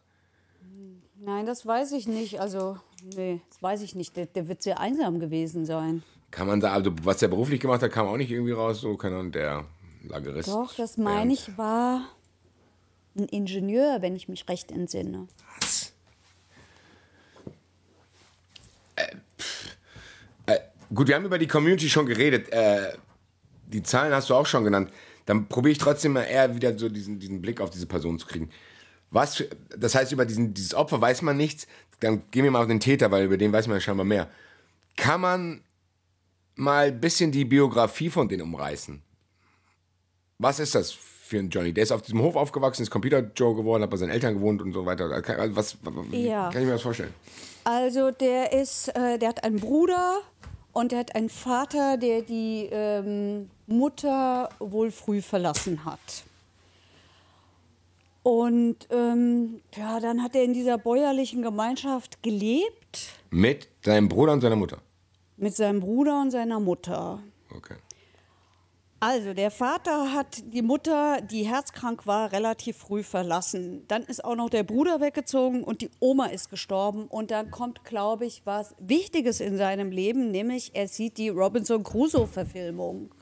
Nein, das weiß ich nicht. Also, nee, das weiß ich nicht. Der, der wird sehr einsam gewesen sein. Kann man da, also was er beruflich gemacht hat, kam auch nicht irgendwie raus, so keine Ahnung, der Lagerist. Doch, das meine ich, war ein Ingenieur, wenn ich mich recht entsinne. Was? Äh, pff, äh, gut, wir haben über die Community schon geredet. Äh, die Zahlen hast du auch schon genannt. Dann probiere ich trotzdem mal eher wieder so diesen, diesen Blick auf diese Person zu kriegen. Was, das heißt, über diesen, dieses Opfer weiß man nichts. Dann gehen wir mal auf den Täter, weil über den weiß man ja scheinbar mehr. Kann man mal ein bisschen die Biografie von denen umreißen? Was ist das für ein Johnny? Der ist auf diesem Hof aufgewachsen, ist Computer Joe geworden, hat bei seinen Eltern gewohnt und so weiter. Also, also was ja. kann ich mir das vorstellen? Also der ist, äh, der hat einen Bruder, und er hat einen Vater, der die ähm, Mutter wohl früh verlassen hat. Und ähm, ja, dann hat er in dieser bäuerlichen Gemeinschaft gelebt. Mit seinem Bruder und seiner Mutter? Mit seinem Bruder und seiner Mutter. Okay. Also, der Vater hat die Mutter, die herzkrank war, relativ früh verlassen. Dann ist auch noch der Bruder weggezogen und die Oma ist gestorben. Und dann kommt, glaube ich, was Wichtiges in seinem Leben, nämlich er sieht die Robinson Crusoe-Verfilmung.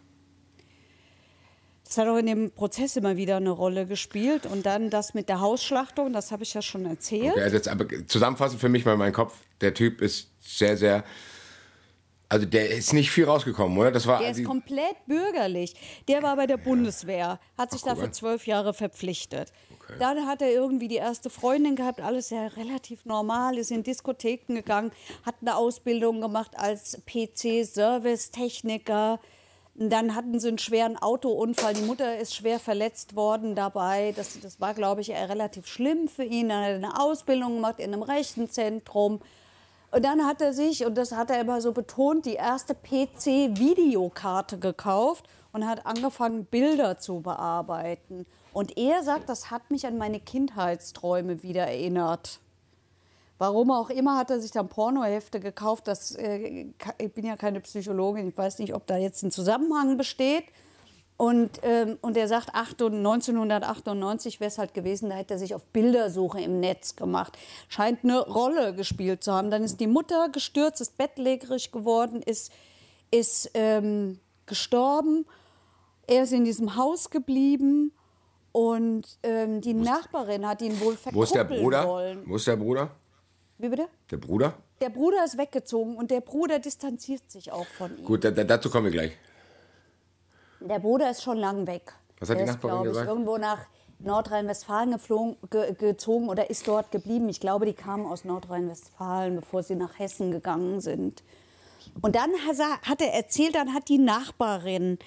Das hat auch in dem Prozess immer wieder eine Rolle gespielt. Und dann das mit der Hausschlachtung, das habe ich ja schon erzählt. Okay, also jetzt aber zusammenfassend für mich weil mein Kopf, der Typ ist sehr, sehr also der ist nicht viel rausgekommen, oder? Das war der ist komplett bürgerlich. Der war bei der Bundeswehr, hat sich Ach, cool. da für zwölf Jahre verpflichtet. Okay. Dann hat er irgendwie die erste Freundin gehabt, alles ja relativ normal, ist in Diskotheken gegangen, hat eine Ausbildung gemacht als pc service techniker Dann hatten sie einen schweren Autounfall. Die Mutter ist schwer verletzt worden dabei. Das, das war, glaube ich, relativ schlimm für ihn. Dann hat er eine Ausbildung gemacht in einem Rechenzentrum. Und dann hat er sich, und das hat er immer so betont, die erste PC-Videokarte gekauft und hat angefangen, Bilder zu bearbeiten. Und er sagt, das hat mich an meine Kindheitsträume wieder erinnert. Warum auch immer hat er sich dann Pornohefte gekauft. Das, äh, ich bin ja keine Psychologin, ich weiß nicht, ob da jetzt ein Zusammenhang besteht. Und, ähm, und er sagt, 1998 wäre es halt gewesen, da hätte er sich auf Bildersuche im Netz gemacht. Scheint eine Rolle gespielt zu haben. Dann ist die Mutter gestürzt, ist bettlägerig geworden, ist, ist ähm, gestorben. Er ist in diesem Haus geblieben und ähm, die muss, Nachbarin hat ihn wohl verkuppeln wo ist der Bruder? wollen. Wo ist der Bruder? Wie bitte? Der Bruder? Der Bruder ist weggezogen und der Bruder distanziert sich auch von ihm. Gut, da, dazu kommen wir gleich. Der Bruder ist schon lang weg. Was hat der die Nachbarin ist, ich, Irgendwo nach Nordrhein-Westfalen ge, gezogen oder ist dort geblieben. Ich glaube, die kamen aus Nordrhein-Westfalen, bevor sie nach Hessen gegangen sind. Und dann hat er erzählt, dann hat die Nachbarin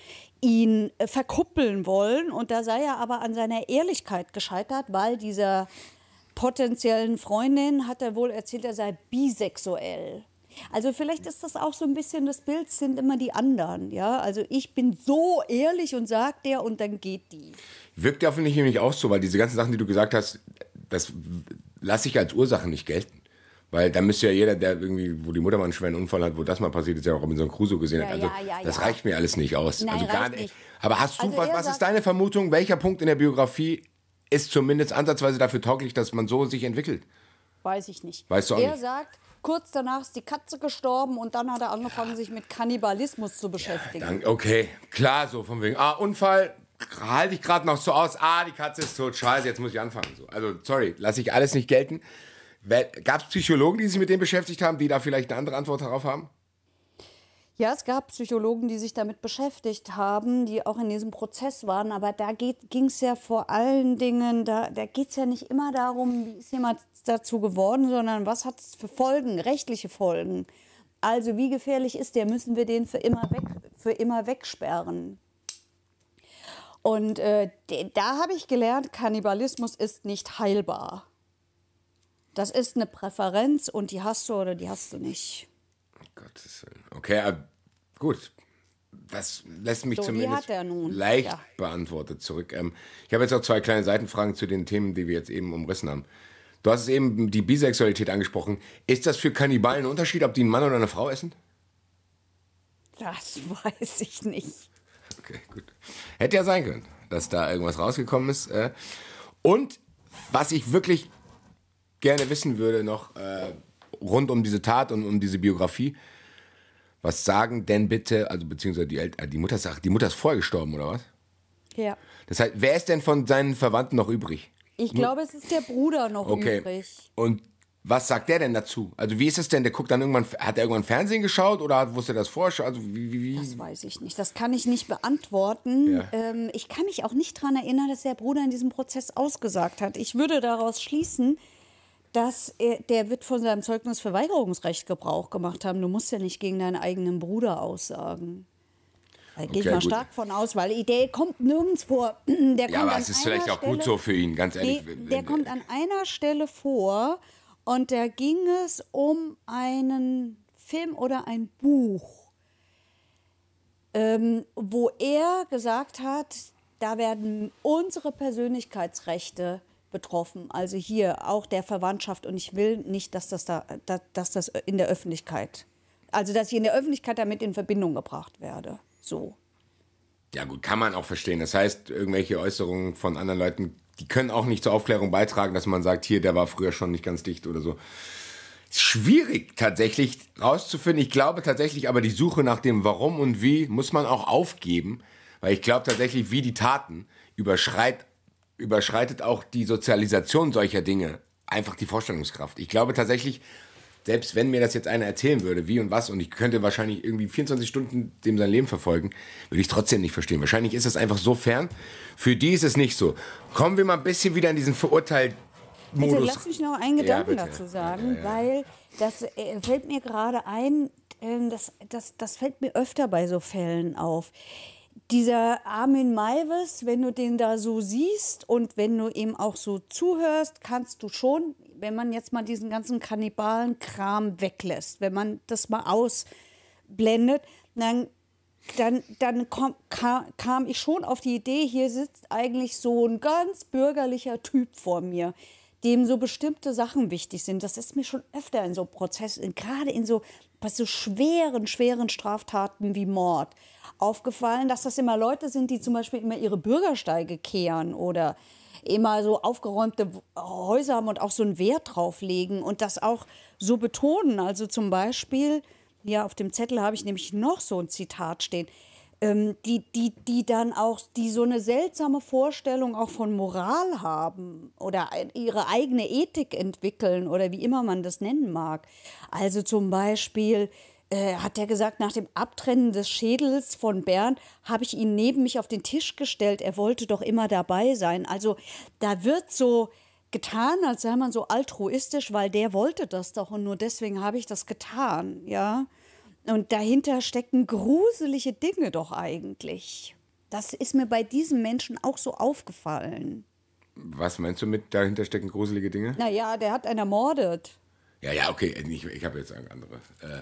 ihn äh, verkuppeln wollen. Und da sei er aber an seiner Ehrlichkeit gescheitert, weil dieser potenziellen Freundin hat er wohl erzählt, er sei bisexuell. Also vielleicht ist das auch so ein bisschen das Bild, sind immer die anderen. Ja, also ich bin so ehrlich und sag der und dann geht die. Wirkt ja hoffentlich nämlich auch so, weil diese ganzen Sachen, die du gesagt hast, das lasse ich als Ursache nicht gelten. Weil da müsste ja jeder, der irgendwie, wo die Mutter mal einen schweren Unfall hat, wo das mal passiert ist, ja auch Robinson Crusoe gesehen ja, hat. Also ja, ja, das reicht mir alles nicht aus. Nein, also gar nicht. nicht. Aber hast du also was, was ist deine Vermutung? Welcher Punkt in der Biografie ist zumindest ansatzweise dafür tauglich, dass man so sich entwickelt? Weiß ich nicht. Weißt du auch er nicht? sagt, Kurz danach ist die Katze gestorben und dann hat er angefangen, sich mit Kannibalismus zu beschäftigen. Dank, okay, klar, so von wegen, ah, Unfall, halte ich gerade noch so aus, ah, die Katze ist tot, scheiße, jetzt muss ich anfangen. So. Also, sorry, lasse ich alles nicht gelten. Gab es Psychologen, die sich mit dem beschäftigt haben, die da vielleicht eine andere Antwort darauf haben? Ja, es gab Psychologen, die sich damit beschäftigt haben, die auch in diesem Prozess waren, aber da ging es ja vor allen Dingen, da, da geht es ja nicht immer darum, wie ist jemand dazu geworden, sondern was hat es für Folgen, rechtliche Folgen. Also wie gefährlich ist der, müssen wir den für immer, weg, für immer wegsperren. Und äh, da habe ich gelernt, Kannibalismus ist nicht heilbar. Das ist eine Präferenz und die hast du oder die hast du nicht. Gottes Willen. Okay, äh, gut. Das lässt mich so, zumindest leicht ja. beantwortet zurück. Ähm, ich habe jetzt noch zwei kleine Seitenfragen zu den Themen, die wir jetzt eben umrissen haben. Du hast es eben die Bisexualität angesprochen. Ist das für Kannibalen ein Unterschied, ob die einen Mann oder eine Frau essen? Das weiß ich nicht. Okay, gut. Hätte ja sein können, dass da irgendwas rausgekommen ist. Äh. Und was ich wirklich gerne wissen würde noch, äh, rund um diese Tat und um diese Biografie. Was sagen denn bitte, also beziehungsweise die, El die Mutter sagt, die Mutter ist vorher gestorben, oder was? Ja. Das heißt, wer ist denn von seinen Verwandten noch übrig? Ich glaube, es ist der Bruder noch okay. übrig. Und was sagt der denn dazu? Also wie ist es denn? Der guckt dann irgendwann, hat er irgendwann Fernsehen geschaut oder hat, wusste er das vorher? Also wie, wie, wie? Das weiß ich nicht. Das kann ich nicht beantworten. Ja. Ähm, ich kann mich auch nicht daran erinnern, dass der Bruder in diesem Prozess ausgesagt hat. Ich würde daraus schließen, dass er, der wird von seinem Zeugnisverweigerungsrecht Gebrauch gemacht haben. Du musst ja nicht gegen deinen eigenen Bruder aussagen. Da okay, gehe ich mal gut. stark von aus, weil der kommt nirgends vor. Der ja, aber es ist vielleicht auch gut so für ihn, ganz ehrlich. Der, der kommt an einer Stelle vor und da ging es um einen Film oder ein Buch, ähm, wo er gesagt hat, da werden unsere Persönlichkeitsrechte betroffen. Also hier auch der Verwandtschaft. Und ich will nicht, dass das, da, dass das in der Öffentlichkeit, also dass ich in der Öffentlichkeit damit in Verbindung gebracht werde. So. Ja gut, kann man auch verstehen. Das heißt, irgendwelche Äußerungen von anderen Leuten, die können auch nicht zur Aufklärung beitragen, dass man sagt, hier, der war früher schon nicht ganz dicht oder so. Schwierig tatsächlich rauszufinden. Ich glaube tatsächlich, aber die Suche nach dem Warum und Wie muss man auch aufgeben, weil ich glaube tatsächlich, wie die Taten überschreitet überschreitet auch die Sozialisation solcher Dinge einfach die Vorstellungskraft. Ich glaube tatsächlich, selbst wenn mir das jetzt einer erzählen würde, wie und was, und ich könnte wahrscheinlich irgendwie 24 Stunden dem sein Leben verfolgen, würde ich trotzdem nicht verstehen. Wahrscheinlich ist das einfach so fern. Für die ist es nicht so. Kommen wir mal ein bisschen wieder in diesen Verurteil. Modus. Bitte lass mich noch einen Gedanken ja, dazu sagen, ja, ja, weil das äh, fällt mir gerade ein, ähm, das, das, das fällt mir öfter bei so Fällen auf dieser Armin Maivis, wenn du den da so siehst und wenn du ihm auch so zuhörst, kannst du schon, wenn man jetzt mal diesen ganzen Kannibalen-Kram weglässt, wenn man das mal ausblendet, dann, dann, dann kom, kam, kam ich schon auf die Idee, hier sitzt eigentlich so ein ganz bürgerlicher Typ vor mir, dem so bestimmte Sachen wichtig sind. Das ist mir schon öfter in so Prozessen, gerade in so bei so schweren, schweren Straftaten wie Mord aufgefallen, dass das immer Leute sind, die zum Beispiel immer ihre Bürgersteige kehren oder immer so aufgeräumte Häuser haben und auch so einen Wert drauflegen und das auch so betonen. Also zum Beispiel, ja, auf dem Zettel habe ich nämlich noch so ein Zitat stehen ähm, die, die, die dann auch, die so eine seltsame Vorstellung auch von Moral haben oder ihre eigene Ethik entwickeln oder wie immer man das nennen mag. Also zum Beispiel äh, hat er gesagt, nach dem Abtrennen des Schädels von Bernd habe ich ihn neben mich auf den Tisch gestellt. Er wollte doch immer dabei sein. Also da wird so getan, als sei man so altruistisch, weil der wollte das doch und nur deswegen habe ich das getan, ja. Und dahinter stecken gruselige Dinge doch eigentlich. Das ist mir bei diesem Menschen auch so aufgefallen. Was meinst du mit dahinter stecken gruselige Dinge? Naja, der hat einen ermordet. Ja, ja, okay, äh, ich, ich habe jetzt eine andere. Äh.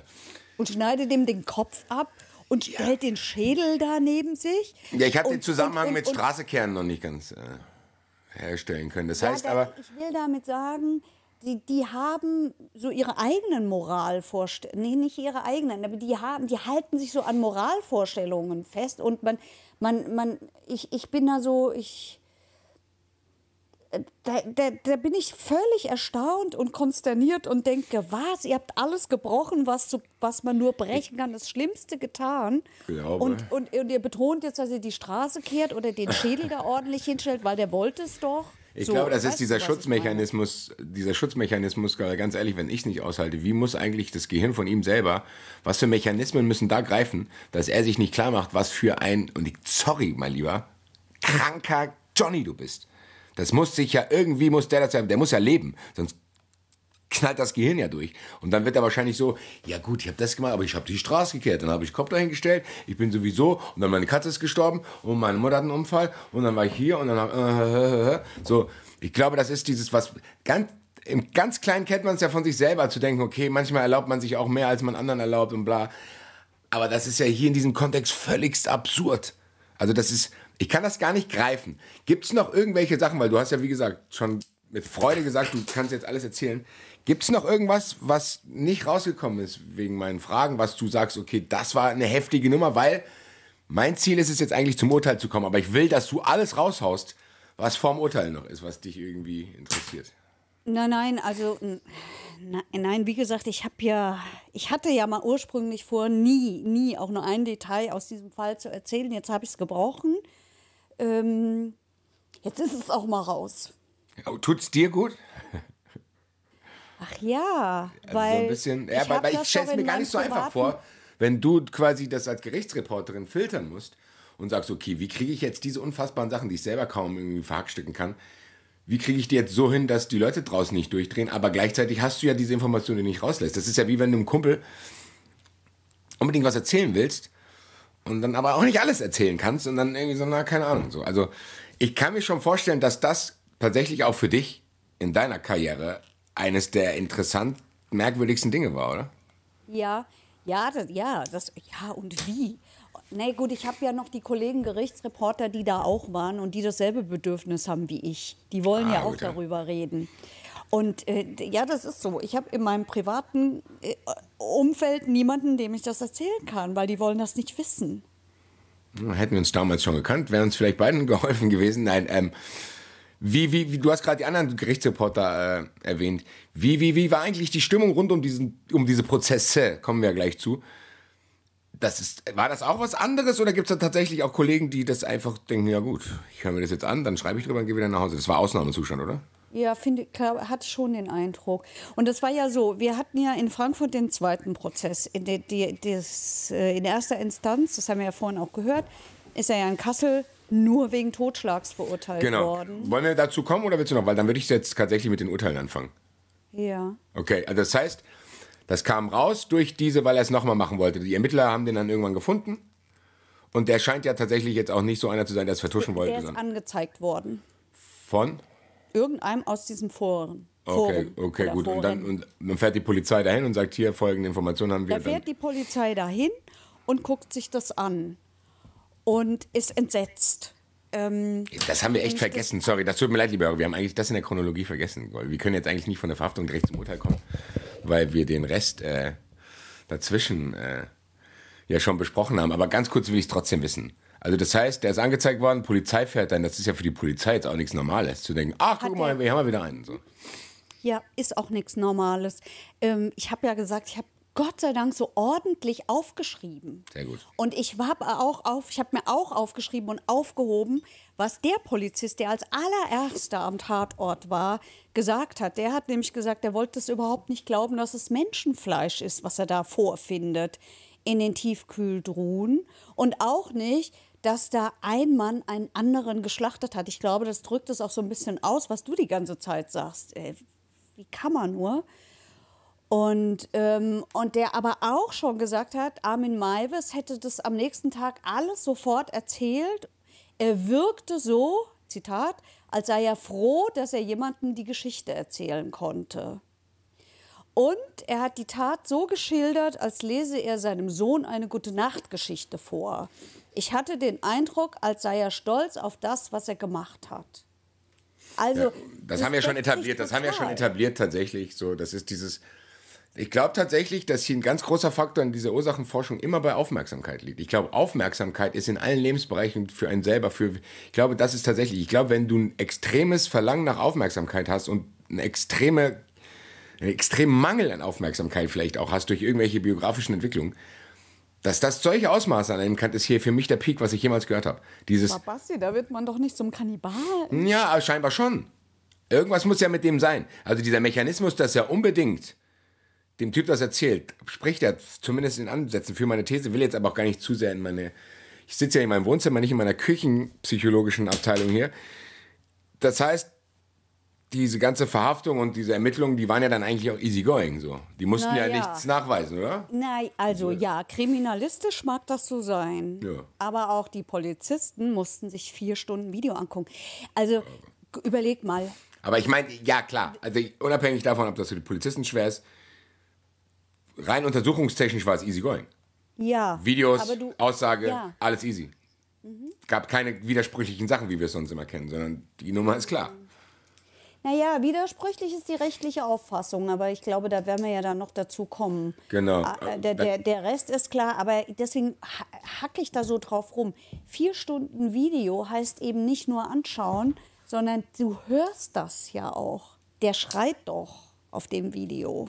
Und schneidet ihm den Kopf ab und stellt den Schädel da neben sich. Ja, ich habe den Zusammenhang und, und, mit Straßekernen noch nicht ganz äh, herstellen können. Das ja, heißt aber. Ich will damit sagen, die, die haben so ihre eigenen Moralvorstellungen, nee, nicht ihre eigenen, aber die, haben, die halten sich so an Moralvorstellungen fest und man, man, man, ich, ich bin da so, ich, äh, da, da, da, bin ich völlig erstaunt und konsterniert und denke, was, ihr habt alles gebrochen, was, zu, was man nur brechen kann, das Schlimmste getan. Und, und, und ihr betont jetzt, dass ihr die Straße kehrt oder den Schädel da ordentlich hinstellt, weil der wollte es doch. Ich so, glaube, das ist dieser Schutzmechanismus, dieser Schutzmechanismus, äh, ganz ehrlich, wenn ich es nicht aushalte, wie muss eigentlich das Gehirn von ihm selber, was für Mechanismen müssen da greifen, dass er sich nicht klar macht, was für ein, und ich, sorry, mein Lieber, kranker Johnny du bist. Das muss sich ja, irgendwie muss der das ja, der muss ja leben, sonst knallt das Gehirn ja durch. Und dann wird er wahrscheinlich so, ja gut, ich habe das gemacht, aber ich habe die Straße gekehrt, dann habe ich Kopf dahingestellt, ich bin sowieso und dann meine Katze ist gestorben und meine Mutter hat einen Unfall und dann war ich hier und dann hab, äh, äh, äh, so. Ich glaube, das ist dieses was ganz im ganz kleinen kennt man es ja von sich selber zu denken, okay, manchmal erlaubt man sich auch mehr, als man anderen erlaubt und bla. Aber das ist ja hier in diesem Kontext völligst absurd. Also das ist, ich kann das gar nicht greifen. Gibt es noch irgendwelche Sachen, weil du hast ja, wie gesagt, schon mit Freude gesagt, du kannst jetzt alles erzählen. Gibt es noch irgendwas, was nicht rausgekommen ist wegen meinen Fragen, was du sagst, okay, das war eine heftige Nummer, weil mein Ziel ist es jetzt eigentlich zum Urteil zu kommen, aber ich will, dass du alles raushaust, was vorm Urteil noch ist, was dich irgendwie interessiert. Nein, nein, also nein, wie gesagt, ich habe ja, ich hatte ja mal ursprünglich vor, nie, nie auch nur ein Detail aus diesem Fall zu erzählen. Jetzt habe ich es gebrochen. Ähm, jetzt ist es auch mal raus. Tut's dir gut? Ach ja, also weil. So ein bisschen, ja, ich weil, weil ich stelle es mir gar nicht so einfach vor, wenn du quasi das als Gerichtsreporterin filtern musst und sagst, okay, wie kriege ich jetzt diese unfassbaren Sachen, die ich selber kaum irgendwie verhackstücken kann, wie kriege ich die jetzt so hin, dass die Leute draußen nicht durchdrehen, aber gleichzeitig hast du ja diese Information, die du nicht rauslässt. Das ist ja wie wenn du einem Kumpel unbedingt was erzählen willst und dann aber auch nicht alles erzählen kannst und dann irgendwie so, na, keine Ahnung, so. Also, ich kann mir schon vorstellen, dass das tatsächlich auch für dich in deiner Karriere eines der interessant merkwürdigsten Dinge war, oder? Ja, ja, das, ja, das, ja und wie? Na nee, gut, ich habe ja noch die Kollegen Gerichtsreporter, die da auch waren und die dasselbe Bedürfnis haben wie ich. Die wollen ah, ja auch gut, darüber ja. reden. Und äh, ja, das ist so. Ich habe in meinem privaten äh, Umfeld niemanden, dem ich das erzählen kann, weil die wollen das nicht wissen. Hm, hätten wir uns damals schon gekannt, wären uns vielleicht beiden geholfen gewesen. Nein, ähm, wie, wie, wie, du hast gerade die anderen Gerichtsreporter äh, erwähnt. Wie, wie, wie war eigentlich die Stimmung rund um diesen, um diese Prozesse? Kommen wir ja gleich zu. Das ist, war das auch was anderes oder gibt es da tatsächlich auch Kollegen, die das einfach denken, ja gut, ich höre mir das jetzt an, dann schreibe ich drüber und gehe wieder nach Hause. Das war Ausnahmezustand, oder? Ja, finde hat schon den Eindruck. Und das war ja so, wir hatten ja in Frankfurt den zweiten Prozess. In, de, de, des, in erster Instanz, das haben wir ja vorhin auch gehört, ist er ja in Kassel nur wegen Totschlags verurteilt genau. worden. Wollen wir dazu kommen oder willst du noch? Weil dann würde ich jetzt tatsächlich mit den Urteilen anfangen. Ja. Okay, also das heißt, das kam raus durch diese, weil er es nochmal machen wollte. Die Ermittler haben den dann irgendwann gefunden. Und der scheint ja tatsächlich jetzt auch nicht so einer zu sein, der es vertuschen wollte. Der ist sondern. angezeigt worden. Von? Irgendeinem aus diesen Foren. okay, okay, gut. Und dann, und dann fährt die Polizei dahin und sagt, hier folgende Informationen haben wir. Da fährt die Polizei dahin und guckt sich das an und ist entsetzt. Ähm, das haben wir echt vergessen. Sorry, das tut mir leid, lieber. Wir haben eigentlich das in der Chronologie vergessen. Wir können jetzt eigentlich nicht von der Verhaftung direkt zum Urteil kommen, weil wir den Rest äh, dazwischen äh, ja schon besprochen haben. Aber ganz kurz will ich es trotzdem wissen. Also das heißt, der ist angezeigt worden, Polizei fährt dann. Das ist ja für die Polizei jetzt auch nichts Normales, zu denken, ach, guck mal, hier haben wir wieder einen. So. Ja, ist auch nichts Normales. Ähm, ich habe ja gesagt, ich habe Gott sei Dank so ordentlich aufgeschrieben. Sehr gut. Und ich habe auch auf, ich habe mir auch aufgeschrieben und aufgehoben, was der Polizist, der als allererster am Tatort war, gesagt hat. Der hat nämlich gesagt, er wollte es überhaupt nicht glauben, dass es Menschenfleisch ist, was er da vorfindet in den Tiefkühldruhen und auch nicht, dass da ein Mann einen anderen geschlachtet hat. Ich glaube, das drückt es auch so ein bisschen aus, was du die ganze Zeit sagst. Ey, äh, wie kann man nur? Und, ähm, und der aber auch schon gesagt hat, Armin Maivis hätte das am nächsten Tag alles sofort erzählt. Er wirkte so, Zitat, als sei er froh, dass er jemandem die Geschichte erzählen konnte. Und er hat die Tat so geschildert, als lese er seinem Sohn eine gute Nachtgeschichte vor. Ich hatte den Eindruck, als sei er stolz auf das, was er gemacht hat. Also ja, das haben wir schon etabliert, das haben wir schon etabliert tatsächlich so, das ist dieses ich glaube tatsächlich, dass hier ein ganz großer Faktor in dieser Ursachenforschung immer bei Aufmerksamkeit liegt. Ich glaube, Aufmerksamkeit ist in allen Lebensbereichen für einen selber, für, ich glaube, das ist tatsächlich, ich glaube, wenn du ein extremes Verlangen nach Aufmerksamkeit hast und eine extreme, einen extremen Mangel an Aufmerksamkeit vielleicht auch hast durch irgendwelche biografischen Entwicklungen, dass das solche Ausmaße annehmen kann, ist hier für mich der Peak, was ich jemals gehört habe. Dieses. Aber Basti, da wird man doch nicht zum Kannibal. Ja, scheinbar schon. Irgendwas muss ja mit dem sein. Also dieser Mechanismus, dass er unbedingt dem Typ das erzählt, spricht er zumindest in Ansätzen für meine These, will jetzt aber auch gar nicht zu sehr in meine. Ich sitze ja in meinem Wohnzimmer, nicht in meiner küchenpsychologischen Abteilung hier. Das heißt, diese ganze Verhaftung und diese Ermittlungen, die waren ja dann eigentlich auch easygoing so. Die mussten ja, ja, nichts nachweisen, oder? Nein, also ja. kriminalistisch mag das so sein. Ja. Aber auch die Polizisten mussten sich vier Stunden Video angucken. Also überleg mal. Aber ich meine, ja klar, also unabhängig davon, ob das für die Polizisten schwer ist, rein untersuchungstechnisch war es easy going. Ja. Videos, du, Aussage, ja. alles easy. Mhm. Gab keine widersprüchlichen Sachen, wie wir es sonst immer kennen, sondern die Nummer ist klar. Naja, widersprüchlich ist die rechtliche Auffassung, aber ich glaube, da werden wir ja dann noch dazu kommen. Genau. Ah, äh, der, der, der Rest ist klar, aber deswegen hacke ich da so drauf rum. Vier Stunden Video heißt eben nicht nur anschauen, sondern du hörst das ja auch. Der schreit doch auf dem Video.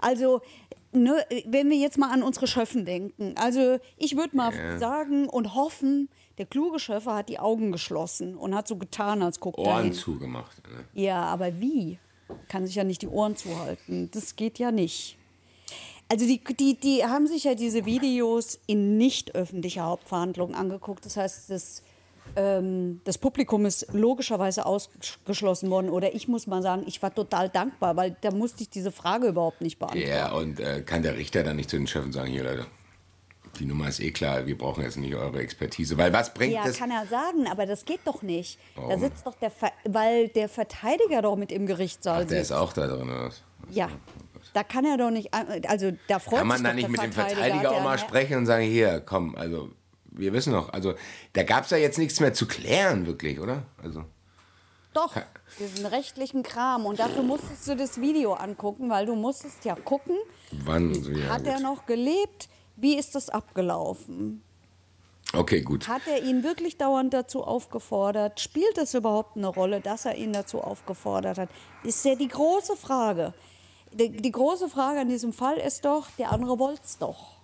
Also Ne, wenn wir jetzt mal an unsere Schöffen denken. Also ich würde mal yeah. sagen und hoffen, der kluge Schöffer hat die Augen geschlossen und hat so getan, als guckt er. Ohren dahin. zugemacht. Ne? Ja, aber wie? Kann sich ja nicht die Ohren zuhalten. Das geht ja nicht. Also die, die, die haben sich ja diese Videos in nicht öffentlicher Hauptverhandlung angeguckt. Das heißt, das ähm, das Publikum ist logischerweise ausgeschlossen worden. Oder ich muss mal sagen, ich war total dankbar, weil da musste ich diese Frage überhaupt nicht beantworten. Ja, und äh, kann der Richter dann nicht zu den Chefen sagen, hier Leute, die Nummer ist eh klar, wir brauchen jetzt nicht eure Expertise, weil was bringt ja, das? Ja, kann er sagen, aber das geht doch nicht. Warum? Da sitzt doch der, Ver weil der Verteidiger doch mit im Gerichtssaal Ach, der ist auch da drin, oder was? Ja. da kann er doch nicht, also da freut sich Kann man da nicht mit dem Verteidiger auch mal sprechen und sagen, hier, komm, also wir wissen noch, also da gab es ja jetzt nichts mehr zu klären, wirklich, oder? Also. Doch, diesen rechtlichen Kram. Und dafür musstest du das Video angucken, weil du musstest ja gucken, Wann, ja, hat er noch gelebt, wie ist das abgelaufen? Okay, gut. Hat er ihn wirklich dauernd dazu aufgefordert? Spielt es überhaupt eine Rolle, dass er ihn dazu aufgefordert hat? Ist ja die große Frage. Die, die große Frage an diesem Fall ist doch, der andere wollte es doch.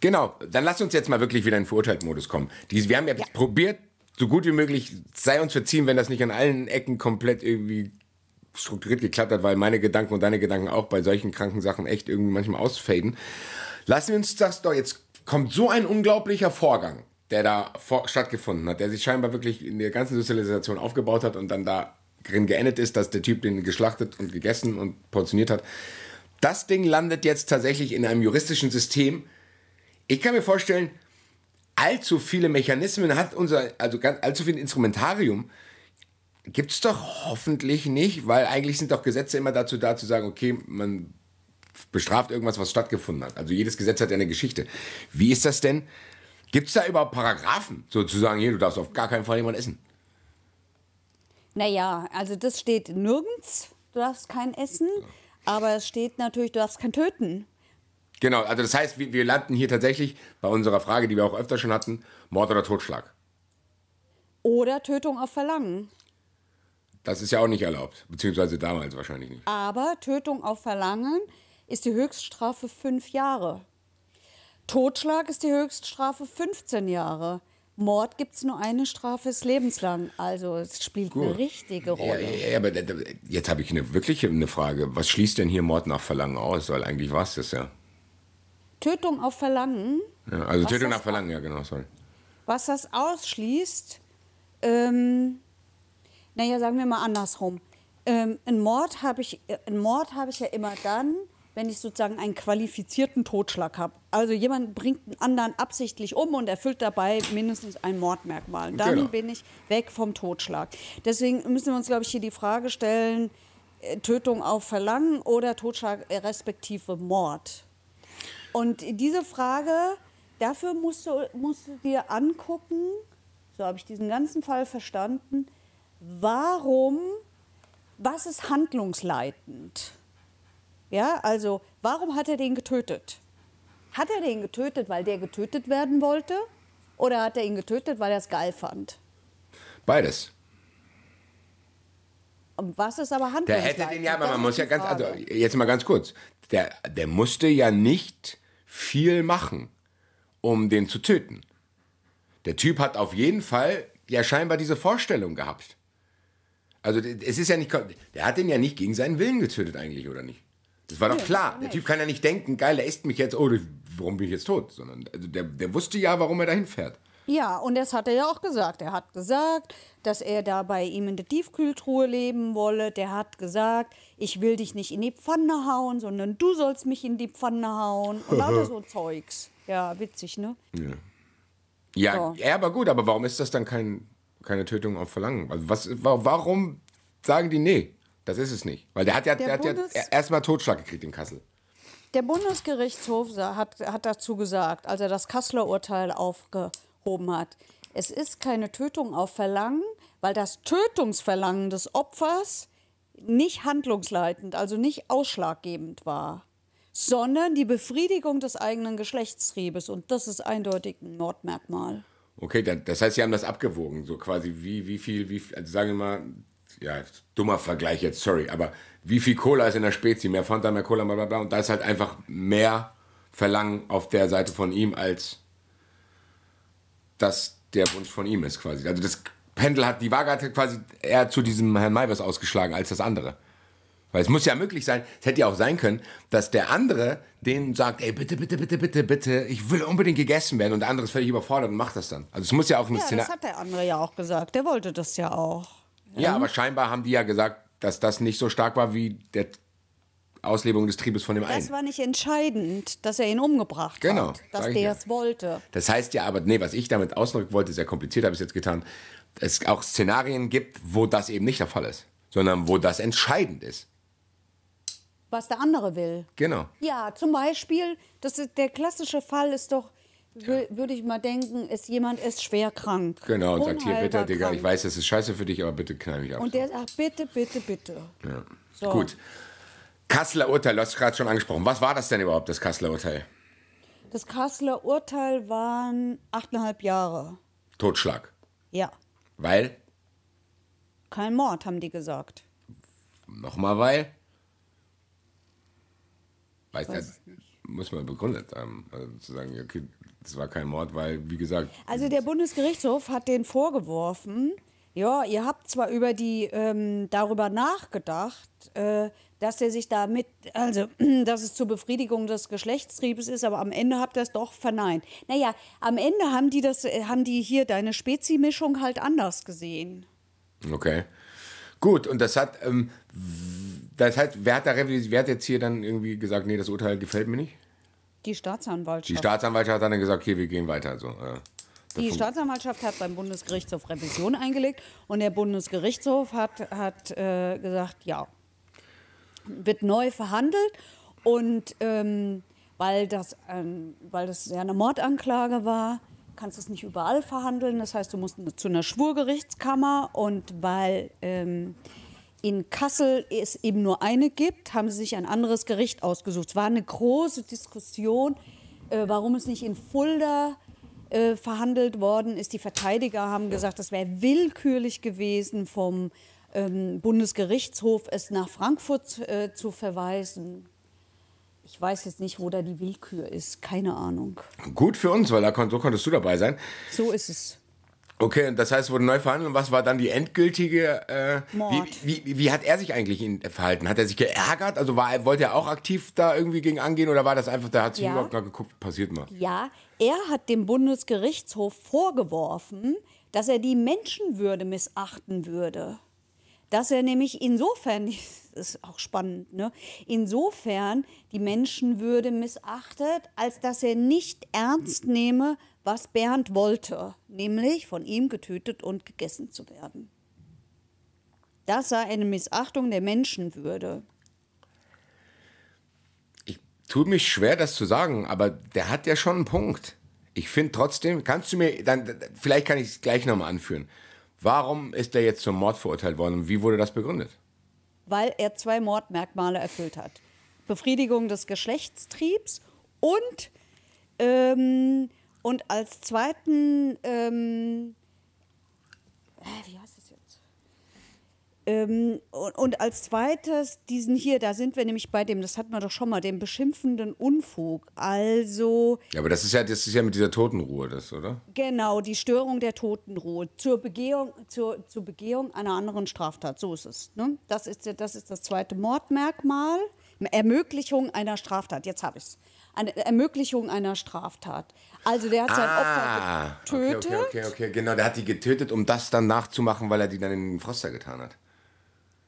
Genau, dann lass uns jetzt mal wirklich wieder in den Verurteilt-Modus kommen. Die, wir haben ja, ja probiert, so gut wie möglich, sei uns verziehen, wenn das nicht an allen Ecken komplett irgendwie strukturiert geklappt hat, weil meine Gedanken und deine Gedanken auch bei solchen kranken Sachen echt irgendwie manchmal ausfaden. Lassen wir uns das doch, jetzt kommt so ein unglaublicher Vorgang, der da vor, stattgefunden hat, der sich scheinbar wirklich in der ganzen Sozialisation aufgebaut hat und dann da drin geendet ist, dass der Typ den geschlachtet und gegessen und portioniert hat. Das Ding landet jetzt tatsächlich in einem juristischen System, ich kann mir vorstellen, allzu viele Mechanismen hat unser, also ganz, allzu viel Instrumentarium gibt es doch hoffentlich nicht, weil eigentlich sind doch Gesetze immer dazu da, zu sagen, okay, man bestraft irgendwas, was stattgefunden hat. Also jedes Gesetz hat ja eine Geschichte. Wie ist das denn? Gibt es da überhaupt Paragraphen, sozusagen, hier, du darfst auf gar keinen Fall jemand essen? Naja, also das steht nirgends, du darfst kein Essen, aber es steht natürlich, du darfst kein Töten. Genau, also das heißt, wir, wir landen hier tatsächlich bei unserer Frage, die wir auch öfter schon hatten, Mord oder Totschlag. Oder Tötung auf Verlangen. Das ist ja auch nicht erlaubt, beziehungsweise damals wahrscheinlich nicht. Aber Tötung auf Verlangen ist die Höchststrafe fünf Jahre. Totschlag ist die Höchststrafe 15 Jahre. Mord gibt es nur eine Strafe, ist lebenslang. Also es spielt Gut. eine richtige Rolle. Ja, ja aber jetzt habe ich eine, wirklich eine Frage. Was schließt denn hier Mord nach Verlangen aus? Weil eigentlich war es das ja. Tötung auf Verlangen. Ja, also Tötung nach Verlangen, ja genau, sorry. Was das ausschließt, ähm, naja, sagen wir mal andersrum. Ähm, einen Mord habe ich, äh, einen Mord ich ja immer dann, wenn ich sozusagen einen qualifizierten Totschlag habe. Also jemand bringt einen anderen absichtlich um und erfüllt dabei mindestens ein Mordmerkmal. Dann genau. bin ich weg vom Totschlag. Deswegen müssen wir uns, glaube ich, hier die Frage stellen, äh, Tötung auf Verlangen oder Totschlag respektive Mord. Und diese Frage, dafür musst du, musst du dir angucken, so habe ich diesen ganzen Fall verstanden, warum, was ist handlungsleitend? Ja, also warum hat er den getötet? Hat er den getötet, weil der getötet werden wollte? Oder hat er ihn getötet, weil er es geil fand? Beides. Und was ist aber handlungsleitend? Der hätte den ja, aber man muss ja ganz, also jetzt mal ganz kurz, der, der musste ja nicht viel machen, um den zu töten. Der Typ hat auf jeden Fall ja scheinbar diese Vorstellung gehabt. Also es ist ja nicht, der hat den ja nicht gegen seinen Willen getötet eigentlich, oder nicht? Das war nee, doch klar. der Typ kann ja nicht denken, geil, der isst mich jetzt, oh, warum bin ich jetzt tot? Sondern also der, der wusste ja, warum er dahin fährt. Ja, und das hat er ja auch gesagt. Er hat gesagt, dass er da bei ihm in der Tiefkühltruhe leben wolle. Der hat gesagt, ich will dich nicht in die Pfanne hauen, sondern du sollst mich in die Pfanne hauen. Und lauter so Zeugs. Ja, witzig, ne? Ja. Ja, so. ja, aber gut, aber warum ist das dann kein, keine Tötung auf Verlangen? Also was, warum sagen die nee? Das ist es nicht. Weil der hat ja, der, der hat ja erstmal Totschlag gekriegt in Kassel. Der Bundesgerichtshof hat, hat dazu gesagt, als er das Kasseler Urteil aufge aufgehoben hat. Es ist keine Tötung auf Verlangen, weil das Tötungsverlangen des Opfers nicht handlungsleitend, also nicht ausschlaggebend war, sondern die Befriedigung des eigenen Geschlechtstriebes. Und das ist eindeutig ein Mordmerkmal. Okay, dann, das heißt, Sie haben das abgewogen, so quasi wie, wie viel, wie, also sagen wir mal, ja, dummer Vergleich jetzt, sorry, aber wie viel Cola ist in der Spezi, mehr Fanta, mehr Cola, bla bla bla, und da ist halt einfach mehr Verlangen auf der Seite von ihm als das der Wunsch von ihm ist quasi. Also das Pendel hat, die Waage hat quasi eher zu diesem Herrn Maivis ausgeschlagen als das andere. Weil es muss ja möglich sein, es hätte ja auch sein können, dass der andere den sagt, ey, bitte, bitte, bitte, bitte, bitte, ich will unbedingt gegessen werden und der andere ist völlig überfordert und macht das dann. Also es muss ja auch ein Ja, das hat der andere ja auch gesagt, der wollte das ja auch. Ja, mhm. aber scheinbar haben die ja gesagt, dass das nicht so stark war wie der Auslebung des Triebes von dem einen. Das war nicht entscheidend, dass er ihn umgebracht genau, hat, dass der es wollte. Das heißt ja aber, nee, was ich damit ausdrücken wollte, sehr kompliziert habe ich es jetzt getan, es auch Szenarien gibt, wo das eben nicht der Fall ist, sondern wo das entscheidend ist. Was der andere will. Genau. Ja, zum Beispiel, das ist, der klassische Fall ist doch, ja. würde ich mal denken, ist jemand ist schwer krank. Genau, und sagt hier, bitte, Digga, ich weiß, das ist scheiße für dich, aber bitte knall mich ab. Und der sagt, bitte, bitte, bitte. Ja. So. Gut. Kasseler Urteil, du hast es gerade schon angesprochen. Was war das denn überhaupt, das Kasseler Urteil? Das Kasseler Urteil waren achteinhalb Jahre. Totschlag? Ja. Weil? Kein Mord, haben die gesagt. Nochmal weil? Weiß, Weiß das, muss man begründet haben. Also zu sagen, okay, das war kein Mord, weil, wie gesagt. Also der Bundesgerichtshof hat den vorgeworfen, ja, ihr habt zwar über die ähm, darüber nachgedacht, äh, dass er sich damit, also dass es zur Befriedigung des Geschlechtstriebes ist, aber am Ende habt ihr es doch verneint. Naja, am Ende haben die das, äh, haben die hier deine Spezimischung halt anders gesehen. Okay. Gut, und das hat, ähm, das hat, wer hat, da, wer hat jetzt hier dann irgendwie gesagt, nee, das Urteil gefällt mir nicht? Die Staatsanwaltschaft. Die Staatsanwaltschaft hat dann gesagt, okay, wir gehen weiter. Also, äh, die Staatsanwaltschaft hat beim Bundesgerichtshof Revision eingelegt und der Bundesgerichtshof hat, hat äh, gesagt, ja, wird neu verhandelt und ähm, weil, das, ähm, weil das ja eine Mordanklage war, kannst du es nicht überall verhandeln. Das heißt, du musst zu einer Schwurgerichtskammer und weil ähm, in Kassel es eben nur eine gibt, haben sie sich ein anderes Gericht ausgesucht. Es war eine große Diskussion, äh, warum es nicht in Fulda äh, verhandelt worden ist. Die Verteidiger haben gesagt, das wäre willkürlich gewesen vom ähm, Bundesgerichtshof es nach Frankfurt äh, zu verweisen. Ich weiß jetzt nicht, wo da die Willkür ist. Keine Ahnung. Gut für uns, weil da kon so konntest du dabei sein. So ist es. Okay, und das heißt, wurde neu verhandelt. Und was war dann die endgültige? Äh, Mord. Wie, wie, wie, hat er sich eigentlich äh, verhalten? Hat er sich geärgert? Also war, wollte er auch aktiv da irgendwie gegen angehen oder war das einfach, da hat sich ja. überhaupt mal geguckt, passiert mal? Ja, er hat dem Bundesgerichtshof vorgeworfen, dass er die Menschenwürde missachten würde dass er nämlich insofern, das ist auch spannend, ne, insofern die Menschenwürde missachtet, als dass er nicht ernst nehme, was Bernd wollte, nämlich von ihm getötet und gegessen zu werden. Das sei eine Missachtung der Menschenwürde. Ich tue mich schwer, das zu sagen, aber der hat ja schon einen Punkt. Ich finde trotzdem, kannst du mir, dann, vielleicht kann ich es gleich nochmal anführen. Warum ist er jetzt zum Mord verurteilt worden und wie wurde das begründet? Weil er zwei Mordmerkmale erfüllt hat. Befriedigung des Geschlechtstriebs und, ähm, und als zweiten, ähm, äh, wie heißt ähm, und als zweites diesen hier, da sind wir nämlich bei dem, das hatten wir doch schon mal, dem beschimpfenden Unfug. Also. Ja, aber das ist ja, das ist ja mit dieser Totenruhe, das, oder? Genau, die Störung der Totenruhe zur Begehung, zur, zur Begehung einer anderen Straftat. So ist es. Ne? Das, ist, das ist das zweite Mordmerkmal. Ermöglichung einer Straftat. Jetzt habe ich es. Eine Ermöglichung einer Straftat. Also der hat sein ah, Opfer getötet. Okay, okay, okay, okay, genau. Der hat die getötet, um das dann nachzumachen, weil er die dann in den Froster getan hat.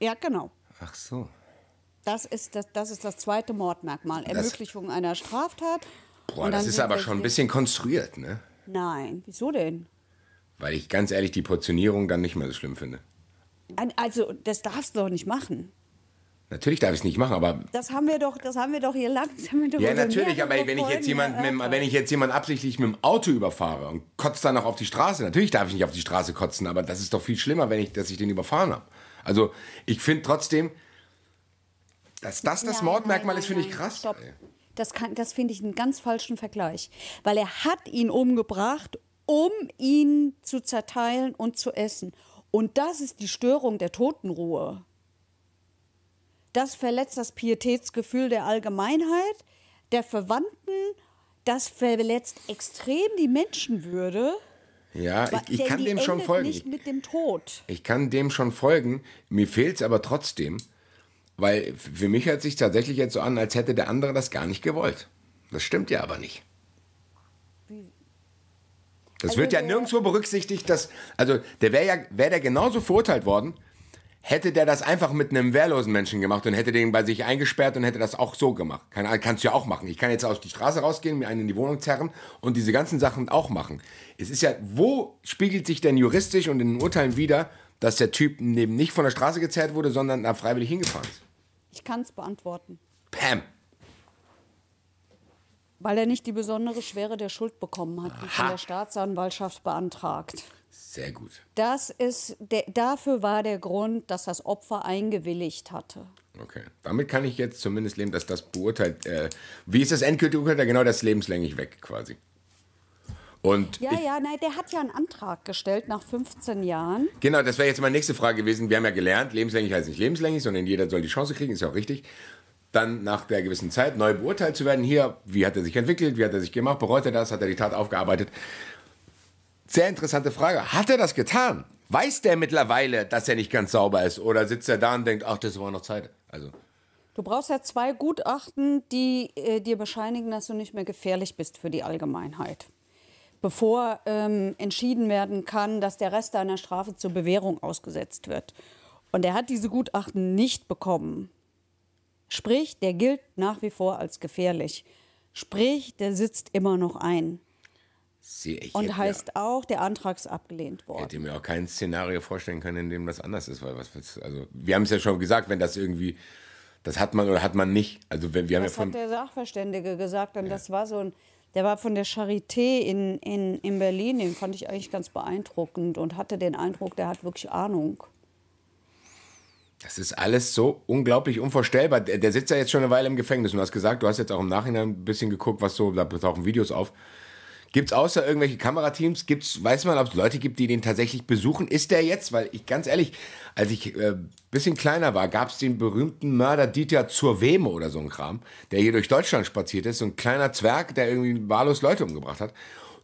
Ja, genau. Ach so. Das ist das, das, ist das zweite Mordmerkmal. Das Ermöglichung einer Straftat. Boah, das ist aber schon ein bisschen konstruiert, ne? Nein, wieso denn? Weil ich ganz ehrlich die Portionierung dann nicht mehr so schlimm finde. Also, das darfst du doch nicht machen. Natürlich darf ich es nicht machen, aber. Das haben wir doch, das haben wir doch hier langsam mit Ja, natürlich, aber wenn ich, jetzt jemand, mit, wenn ich jetzt jemand absichtlich mit dem Auto überfahre und kotze dann auch auf die Straße, natürlich darf ich nicht auf die Straße kotzen, aber das ist doch viel schlimmer, wenn ich, dass ich den überfahren habe. Also ich finde trotzdem, dass das das nein, Mordmerkmal nein, ist, finde ich krass. Stopp. Das, das finde ich einen ganz falschen Vergleich. Weil er hat ihn umgebracht, um ihn zu zerteilen und zu essen. Und das ist die Störung der Totenruhe. Das verletzt das Pietätsgefühl der Allgemeinheit, der Verwandten. Das verletzt extrem die Menschenwürde. Ja, ich, ich kann dem schon folgen. Nicht mit dem Tod. Ich kann dem schon folgen. Mir fehlt es aber trotzdem, weil für mich hört sich tatsächlich jetzt so an, als hätte der andere das gar nicht gewollt. Das stimmt ja aber nicht. Das also wird ja nirgendwo berücksichtigt, dass also der wäre ja wäre der genauso verurteilt worden, Hätte der das einfach mit einem wehrlosen Menschen gemacht und hätte den bei sich eingesperrt und hätte das auch so gemacht. Kann, kannst du ja auch machen. Ich kann jetzt auf die Straße rausgehen, mir einen in die Wohnung zerren und diese ganzen Sachen auch machen. Es ist ja, wo spiegelt sich denn juristisch und in den Urteilen wieder, dass der Typ neben nicht von der Straße gezerrt wurde, sondern da freiwillig hingefahren ist? Ich kann es beantworten. Pam. Weil er nicht die besondere Schwere der Schuld bekommen hat, die von der Staatsanwaltschaft beantragt. Sehr gut. Das ist der, dafür war der Grund, dass das Opfer eingewilligt hatte. Okay. Damit kann ich jetzt zumindest leben, dass das beurteilt. Äh, wie ist das endgültige Urteil? Genau das ist lebenslänglich weg quasi. Und ja, ich, ja, nein, der hat ja einen Antrag gestellt nach 15 Jahren. Genau, das wäre jetzt meine nächste Frage gewesen. Wir haben ja gelernt, lebenslänglich heißt nicht lebenslänglich, sondern jeder soll die Chance kriegen, ist ja auch richtig. Dann nach der gewissen Zeit neu beurteilt zu werden. Hier, wie hat er sich entwickelt, wie hat er sich gemacht, bereut er das, hat er die Tat aufgearbeitet. Sehr interessante Frage. Hat er das getan? Weiß der mittlerweile, dass er nicht ganz sauber ist? Oder sitzt er da und denkt, ach, das war noch Zeit? Also. Du brauchst ja zwei Gutachten, die äh, dir bescheinigen, dass du nicht mehr gefährlich bist für die Allgemeinheit. Bevor ähm, entschieden werden kann, dass der Rest deiner Strafe zur Bewährung ausgesetzt wird. Und er hat diese Gutachten nicht bekommen. Sprich, der gilt nach wie vor als gefährlich. Sprich, der sitzt immer noch ein. Sehe Und heißt ja, auch, der Antrag ist abgelehnt worden. Ich Hätte mir auch kein Szenario vorstellen können, in dem das anders ist, weil was willst also wir haben es ja schon gesagt, wenn das irgendwie, das hat man oder hat man nicht. Also wenn wir das ja von, hat der Sachverständige gesagt und ja. das war so ein, der war von der Charité in, in, in Berlin, den fand ich eigentlich ganz beeindruckend und hatte den Eindruck, der hat wirklich Ahnung. Das ist alles so unglaublich unvorstellbar. Der, der sitzt ja jetzt schon eine Weile im Gefängnis und du hast gesagt, du hast jetzt auch im Nachhinein ein bisschen geguckt, was so, da tauchen Videos auf. Gibt es außer irgendwelche Kamerateams, gibt's, weiß man, ob es Leute gibt, die den tatsächlich besuchen? Ist der jetzt, weil ich ganz ehrlich, als ich ein äh, bisschen kleiner war, gab es den berühmten Mörder Dieter zur Weme oder so ein Kram, der hier durch Deutschland spaziert ist, so ein kleiner Zwerg, der irgendwie wahllos Leute umgebracht hat.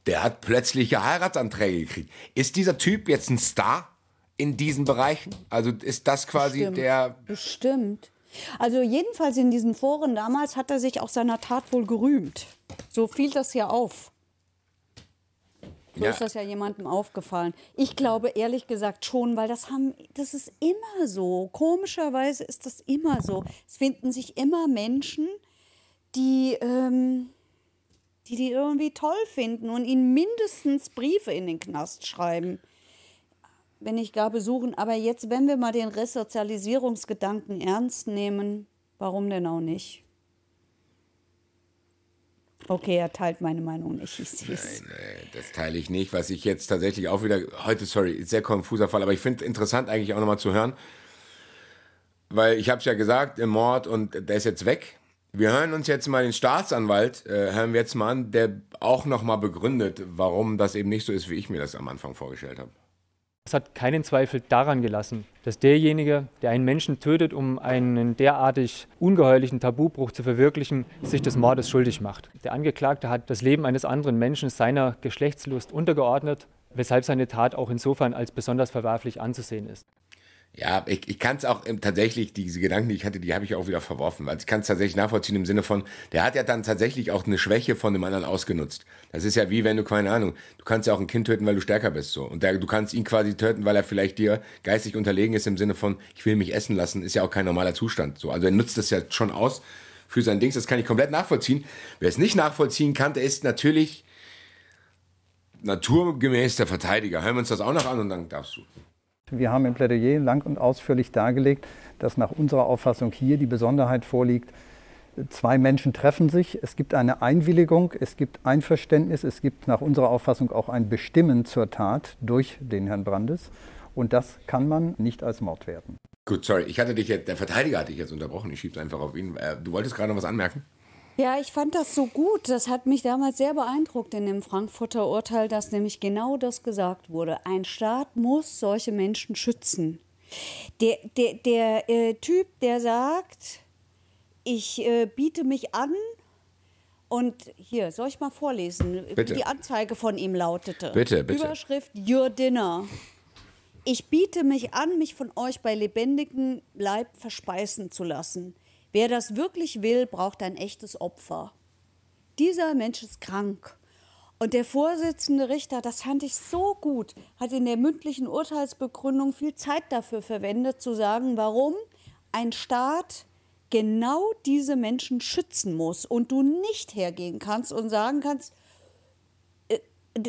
Der hat plötzliche Heiratsanträge gekriegt. Ist dieser Typ jetzt ein Star in diesen Bereichen? Also ist das quasi Bestimmt. der. Bestimmt. Also jedenfalls in diesen Foren damals hat er sich auch seiner Tat wohl gerühmt. So fiel das hier auf. So ja. ist das ja jemandem aufgefallen. Ich glaube ehrlich gesagt schon, weil das haben, das ist immer so. Komischerweise ist das immer so. Es finden sich immer Menschen, die, ähm, die die irgendwie toll finden und ihnen mindestens Briefe in den Knast schreiben, wenn nicht gar besuchen. Aber jetzt, wenn wir mal den Resozialisierungsgedanken ernst nehmen, warum denn auch nicht? Okay, er teilt meine Meinung nicht. Ich Nein, nein, das teile ich nicht. Was ich jetzt tatsächlich auch wieder, heute, sorry, sehr konfuser Fall, aber ich finde interessant eigentlich auch nochmal zu hören, weil ich habe es ja gesagt, im Mord und der ist jetzt weg. Wir hören uns jetzt mal den Staatsanwalt, äh, hören wir jetzt mal an, der auch nochmal begründet, warum das eben nicht so ist, wie ich mir das am Anfang vorgestellt habe. Es hat keinen Zweifel daran gelassen, dass derjenige, der einen Menschen tötet, um einen derartig ungeheuerlichen Tabubruch zu verwirklichen, sich des Mordes schuldig macht. Der Angeklagte hat das Leben eines anderen Menschen seiner Geschlechtslust untergeordnet, weshalb seine Tat auch insofern als besonders verwerflich anzusehen ist. Ja, ich, ich kann es auch ähm, tatsächlich, diese Gedanken, die ich hatte, die habe ich auch wieder verworfen. Also ich kann es tatsächlich nachvollziehen im Sinne von, der hat ja dann tatsächlich auch eine Schwäche von dem anderen ausgenutzt. Das ist ja wie wenn du, keine Ahnung, du kannst ja auch ein Kind töten, weil du stärker bist. so Und der, du kannst ihn quasi töten, weil er vielleicht dir geistig unterlegen ist im Sinne von, ich will mich essen lassen, ist ja auch kein normaler Zustand. so Also er nutzt das ja schon aus für sein Dings, das kann ich komplett nachvollziehen. Wer es nicht nachvollziehen kann, der ist natürlich naturgemäß der Verteidiger. Hören wir uns das auch noch an und dann darfst du. Wir haben im Plädoyer lang und ausführlich dargelegt, dass nach unserer Auffassung hier die Besonderheit vorliegt, zwei Menschen treffen sich, es gibt eine Einwilligung, es gibt Einverständnis, es gibt nach unserer Auffassung auch ein Bestimmen zur Tat durch den Herrn Brandes. Und das kann man nicht als Mord werten. Gut, sorry, ich hatte dich jetzt, der Verteidiger hatte dich jetzt unterbrochen, ich schiebe es einfach auf ihn. Äh, du wolltest gerade noch was anmerken? Ja, ich fand das so gut. Das hat mich damals sehr beeindruckt in dem Frankfurter Urteil, dass nämlich genau das gesagt wurde. Ein Staat muss solche Menschen schützen. Der, der, der äh, Typ, der sagt, ich äh, biete mich an und hier, soll ich mal vorlesen, Bitte. wie die Anzeige von ihm lautete? Bitte, bitte. Überschrift Your Dinner. Ich biete mich an, mich von euch bei lebendigem Leib verspeisen zu lassen. Wer das wirklich will, braucht ein echtes Opfer. Dieser Mensch ist krank. Und der Vorsitzende Richter, das fand ich so gut, hat in der mündlichen Urteilsbegründung viel Zeit dafür verwendet, zu sagen, warum ein Staat genau diese Menschen schützen muss und du nicht hergehen kannst und sagen kannst,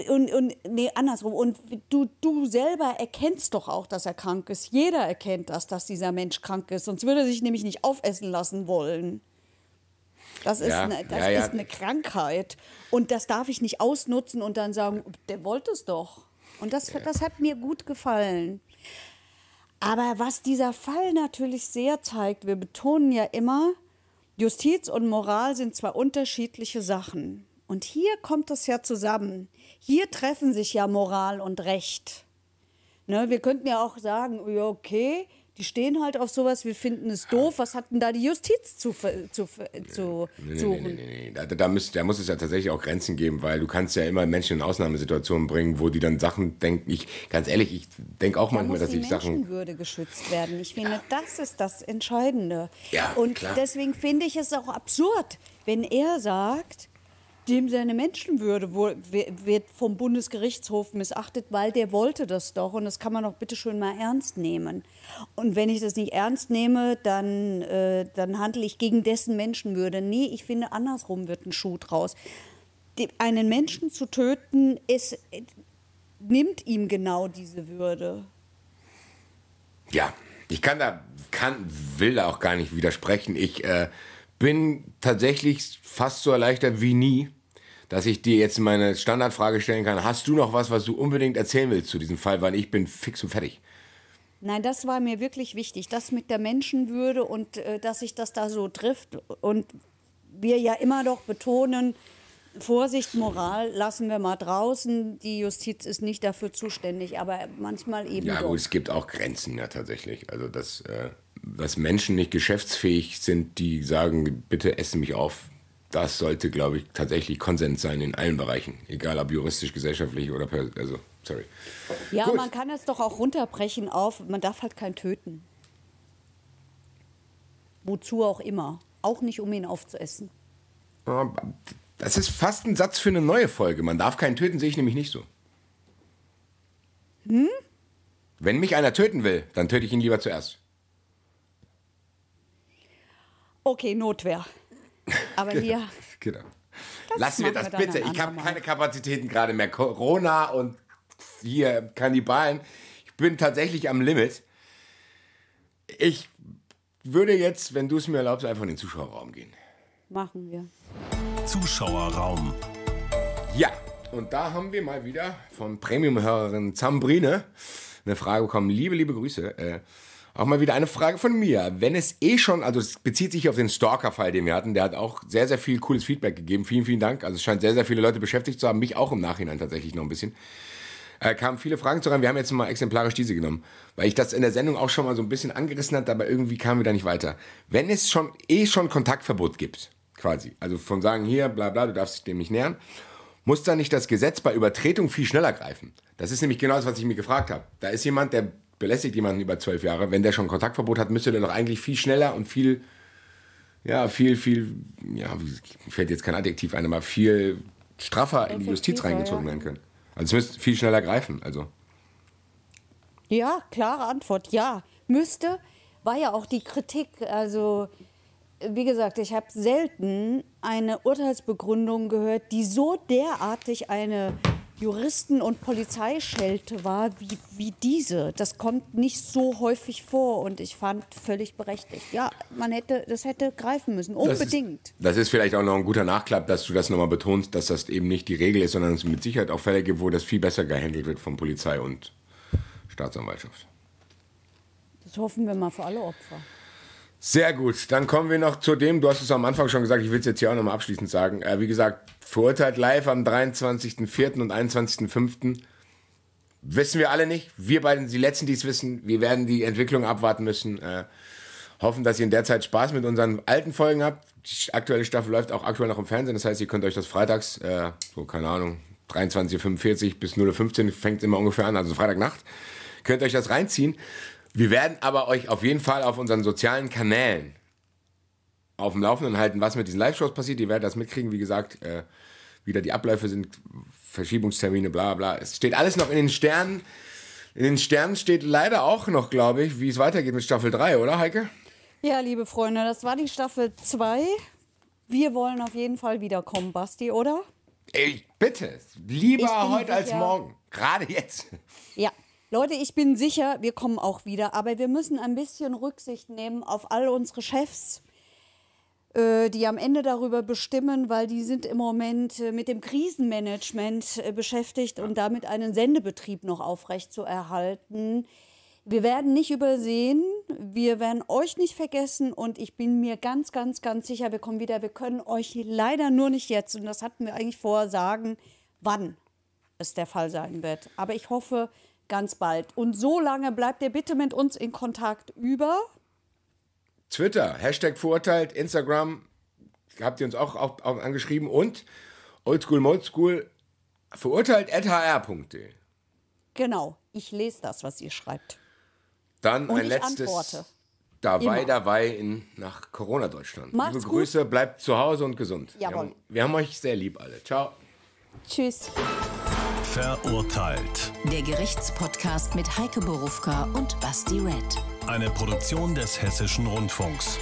und, und nee, andersrum. Und du, du selber erkennst doch auch, dass er krank ist. Jeder erkennt das, dass dieser Mensch krank ist. Sonst würde er sich nämlich nicht aufessen lassen wollen. Das ist, ja, eine, das ja, ja. eine Krankheit. Und das darf ich nicht ausnutzen und dann sagen, der wollte es doch. Und das, das hat mir gut gefallen. Aber was dieser Fall natürlich sehr zeigt, wir betonen ja immer, Justiz und Moral sind zwei unterschiedliche Sachen. Und hier kommt das ja zusammen. Hier treffen sich ja Moral und Recht. Ne, wir könnten ja auch sagen, okay, die stehen halt auf sowas, wir finden es doof. Was hat denn da die Justiz zu, zu, zu nee, nee, suchen? Nee, nee, nee, Da, da, muss, da muss es ja tatsächlich auch Grenzen geben, weil du kannst ja immer Menschen in Ausnahmesituationen bringen, wo die dann Sachen denken. Ich, ganz ehrlich, ich denke auch da manchmal, dass ich Sachen... Menschenwürde geschützt werden. Ich finde, ja. das ist das Entscheidende. Ja, Und klar. deswegen finde ich es auch absurd, wenn er sagt, dem seine Menschenwürde wird vom Bundesgerichtshof missachtet, weil der wollte das doch und das kann man doch bitte schön mal ernst nehmen. Und wenn ich das nicht ernst nehme, dann, äh, dann handle ich gegen dessen Menschenwürde. Nee, ich finde, andersrum wird ein Schuh draus. Die, einen Menschen zu töten, es nimmt ihm genau diese Würde. Ja, ich kann da, kann, will da auch gar nicht widersprechen. Ich äh bin tatsächlich fast so erleichtert wie nie, dass ich dir jetzt meine Standardfrage stellen kann. Hast du noch was, was du unbedingt erzählen willst zu diesem Fall? Weil ich bin fix und fertig. Nein, das war mir wirklich wichtig, das mit der Menschenwürde und äh, dass sich das da so trifft. Und wir ja immer doch betonen, Vorsicht, Moral lassen wir mal draußen. Die Justiz ist nicht dafür zuständig, aber manchmal eben. Ja, doch. gut, es gibt auch Grenzen, ja, tatsächlich. Also das. Äh dass Menschen nicht geschäftsfähig sind, die sagen, bitte essen mich auf. Das sollte, glaube ich, tatsächlich Konsens sein in allen Bereichen, egal ob juristisch, gesellschaftlich oder per, also sorry. Ja, Gut. man kann das doch auch runterbrechen auf, man darf halt keinen töten. Wozu auch immer. Auch nicht, um ihn aufzuessen. Das ist fast ein Satz für eine neue Folge. Man darf keinen töten, sehe ich nämlich nicht so. Hm? Wenn mich einer töten will, dann töte ich ihn lieber zuerst. Okay, Notwehr. Aber genau, hier. Genau. Lassen wir das wir bitte. Ich habe keine Kapazitäten gerade mehr. Corona und hier Kannibalen. Ich bin tatsächlich am Limit. Ich würde jetzt, wenn du es mir erlaubst, einfach in den Zuschauerraum gehen. Machen wir. Zuschauerraum. Ja, und da haben wir mal wieder von Premium-Hörerin Zambrine eine Frage bekommen. Liebe, liebe Grüße. Äh, auch mal wieder eine Frage von mir. Wenn es eh schon, also es bezieht sich auf den Stalker-Fall, den wir hatten, der hat auch sehr, sehr viel cooles Feedback gegeben. Vielen, vielen Dank. Also es scheint sehr, sehr viele Leute beschäftigt zu haben, mich auch im Nachhinein tatsächlich noch ein bisschen. Äh, kamen viele Fragen zu rein. Wir haben jetzt mal exemplarisch diese genommen, weil ich das in der Sendung auch schon mal so ein bisschen angerissen hat, aber irgendwie kamen wir da nicht weiter. Wenn es schon eh schon Kontaktverbot gibt, quasi, also von sagen hier, bla bla, du darfst dich dem nicht nähern, muss da nicht das Gesetz bei Übertretung viel schneller greifen? Das ist nämlich genau das, was ich mir gefragt habe. Da ist jemand, der belästigt jemanden über zwölf Jahre, wenn der schon Kontaktverbot hat, müsste der doch eigentlich viel schneller und viel, ja, viel, viel, ja, fällt jetzt kein Adjektiv ein, aber viel straffer in die Justiz reingezogen werden können. Also es müsste viel schneller greifen, also. Ja, klare Antwort, ja. Müsste, war ja auch die Kritik, also wie gesagt, ich habe selten eine Urteilsbegründung gehört, die so derartig eine Juristen- und Polizeischelte war wie, wie diese. Das kommt nicht so häufig vor und ich fand völlig berechtigt. Ja, man hätte, das hätte greifen müssen, unbedingt. Das ist, das ist vielleicht auch noch ein guter Nachklapp, dass du das nochmal betonst, dass das eben nicht die Regel ist, sondern es mit Sicherheit auch Fälle gibt, wo das viel besser gehandelt wird von Polizei und Staatsanwaltschaft. Das hoffen wir mal für alle Opfer. Sehr gut, dann kommen wir noch zu dem, du hast es am Anfang schon gesagt, ich will es jetzt hier auch nochmal abschließend sagen. Äh, wie gesagt, verurteilt live am 23.04. und 21.05. Wissen wir alle nicht. Wir beiden, die Letzten, die es wissen, wir werden die Entwicklung abwarten müssen. Äh, hoffen, dass ihr in der Zeit Spaß mit unseren alten Folgen habt. Die aktuelle Staffel läuft auch aktuell noch im Fernsehen, das heißt, ihr könnt euch das freitags, äh, so keine Ahnung, 23.45 bis 0.15 fängt immer ungefähr an, also Freitagnacht, könnt euch das reinziehen. Wir werden aber euch auf jeden Fall auf unseren sozialen Kanälen auf dem Laufenden halten, was mit diesen Live-Shows passiert. Ihr werdet das mitkriegen. Wie gesagt, äh, wieder die Abläufe sind, Verschiebungstermine, bla bla. Es steht alles noch in den Sternen. In den Sternen steht leider auch noch, glaube ich, wie es weitergeht mit Staffel 3, oder Heike? Ja, liebe Freunde, das war die Staffel 2. Wir wollen auf jeden Fall wiederkommen, Basti, oder? Ich bitte, lieber heute als morgen. Gerade jetzt. Ja, Leute, ich bin sicher, wir kommen auch wieder, aber wir müssen ein bisschen Rücksicht nehmen auf all unsere Chefs, äh, die am Ende darüber bestimmen, weil die sind im Moment äh, mit dem Krisenmanagement äh, beschäftigt und damit einen Sendebetrieb noch aufrechtzuerhalten. Wir werden nicht übersehen, wir werden euch nicht vergessen und ich bin mir ganz, ganz, ganz sicher, wir kommen wieder. Wir können euch leider nur nicht jetzt, und das hatten wir eigentlich vor, sagen, wann es der Fall sein wird. Aber ich hoffe, ganz bald. Und so lange bleibt ihr bitte mit uns in Kontakt über Twitter, Hashtag verurteilt, Instagram, habt ihr uns auch, auch, auch angeschrieben und oldschool, moldschool, verurteilt hr.de. Genau, ich lese das, was ihr schreibt. Dann und ein letztes. Dabei, Dawei, dawei in, nach Corona-Deutschland. Liebe gut. Grüße, bleibt zu Hause und gesund. Jawohl. Wir haben, wir haben euch sehr lieb alle. Ciao. Tschüss. Verurteilt. Der Gerichtspodcast mit Heike Borufka und Basti Red. Eine Produktion des Hessischen Rundfunks.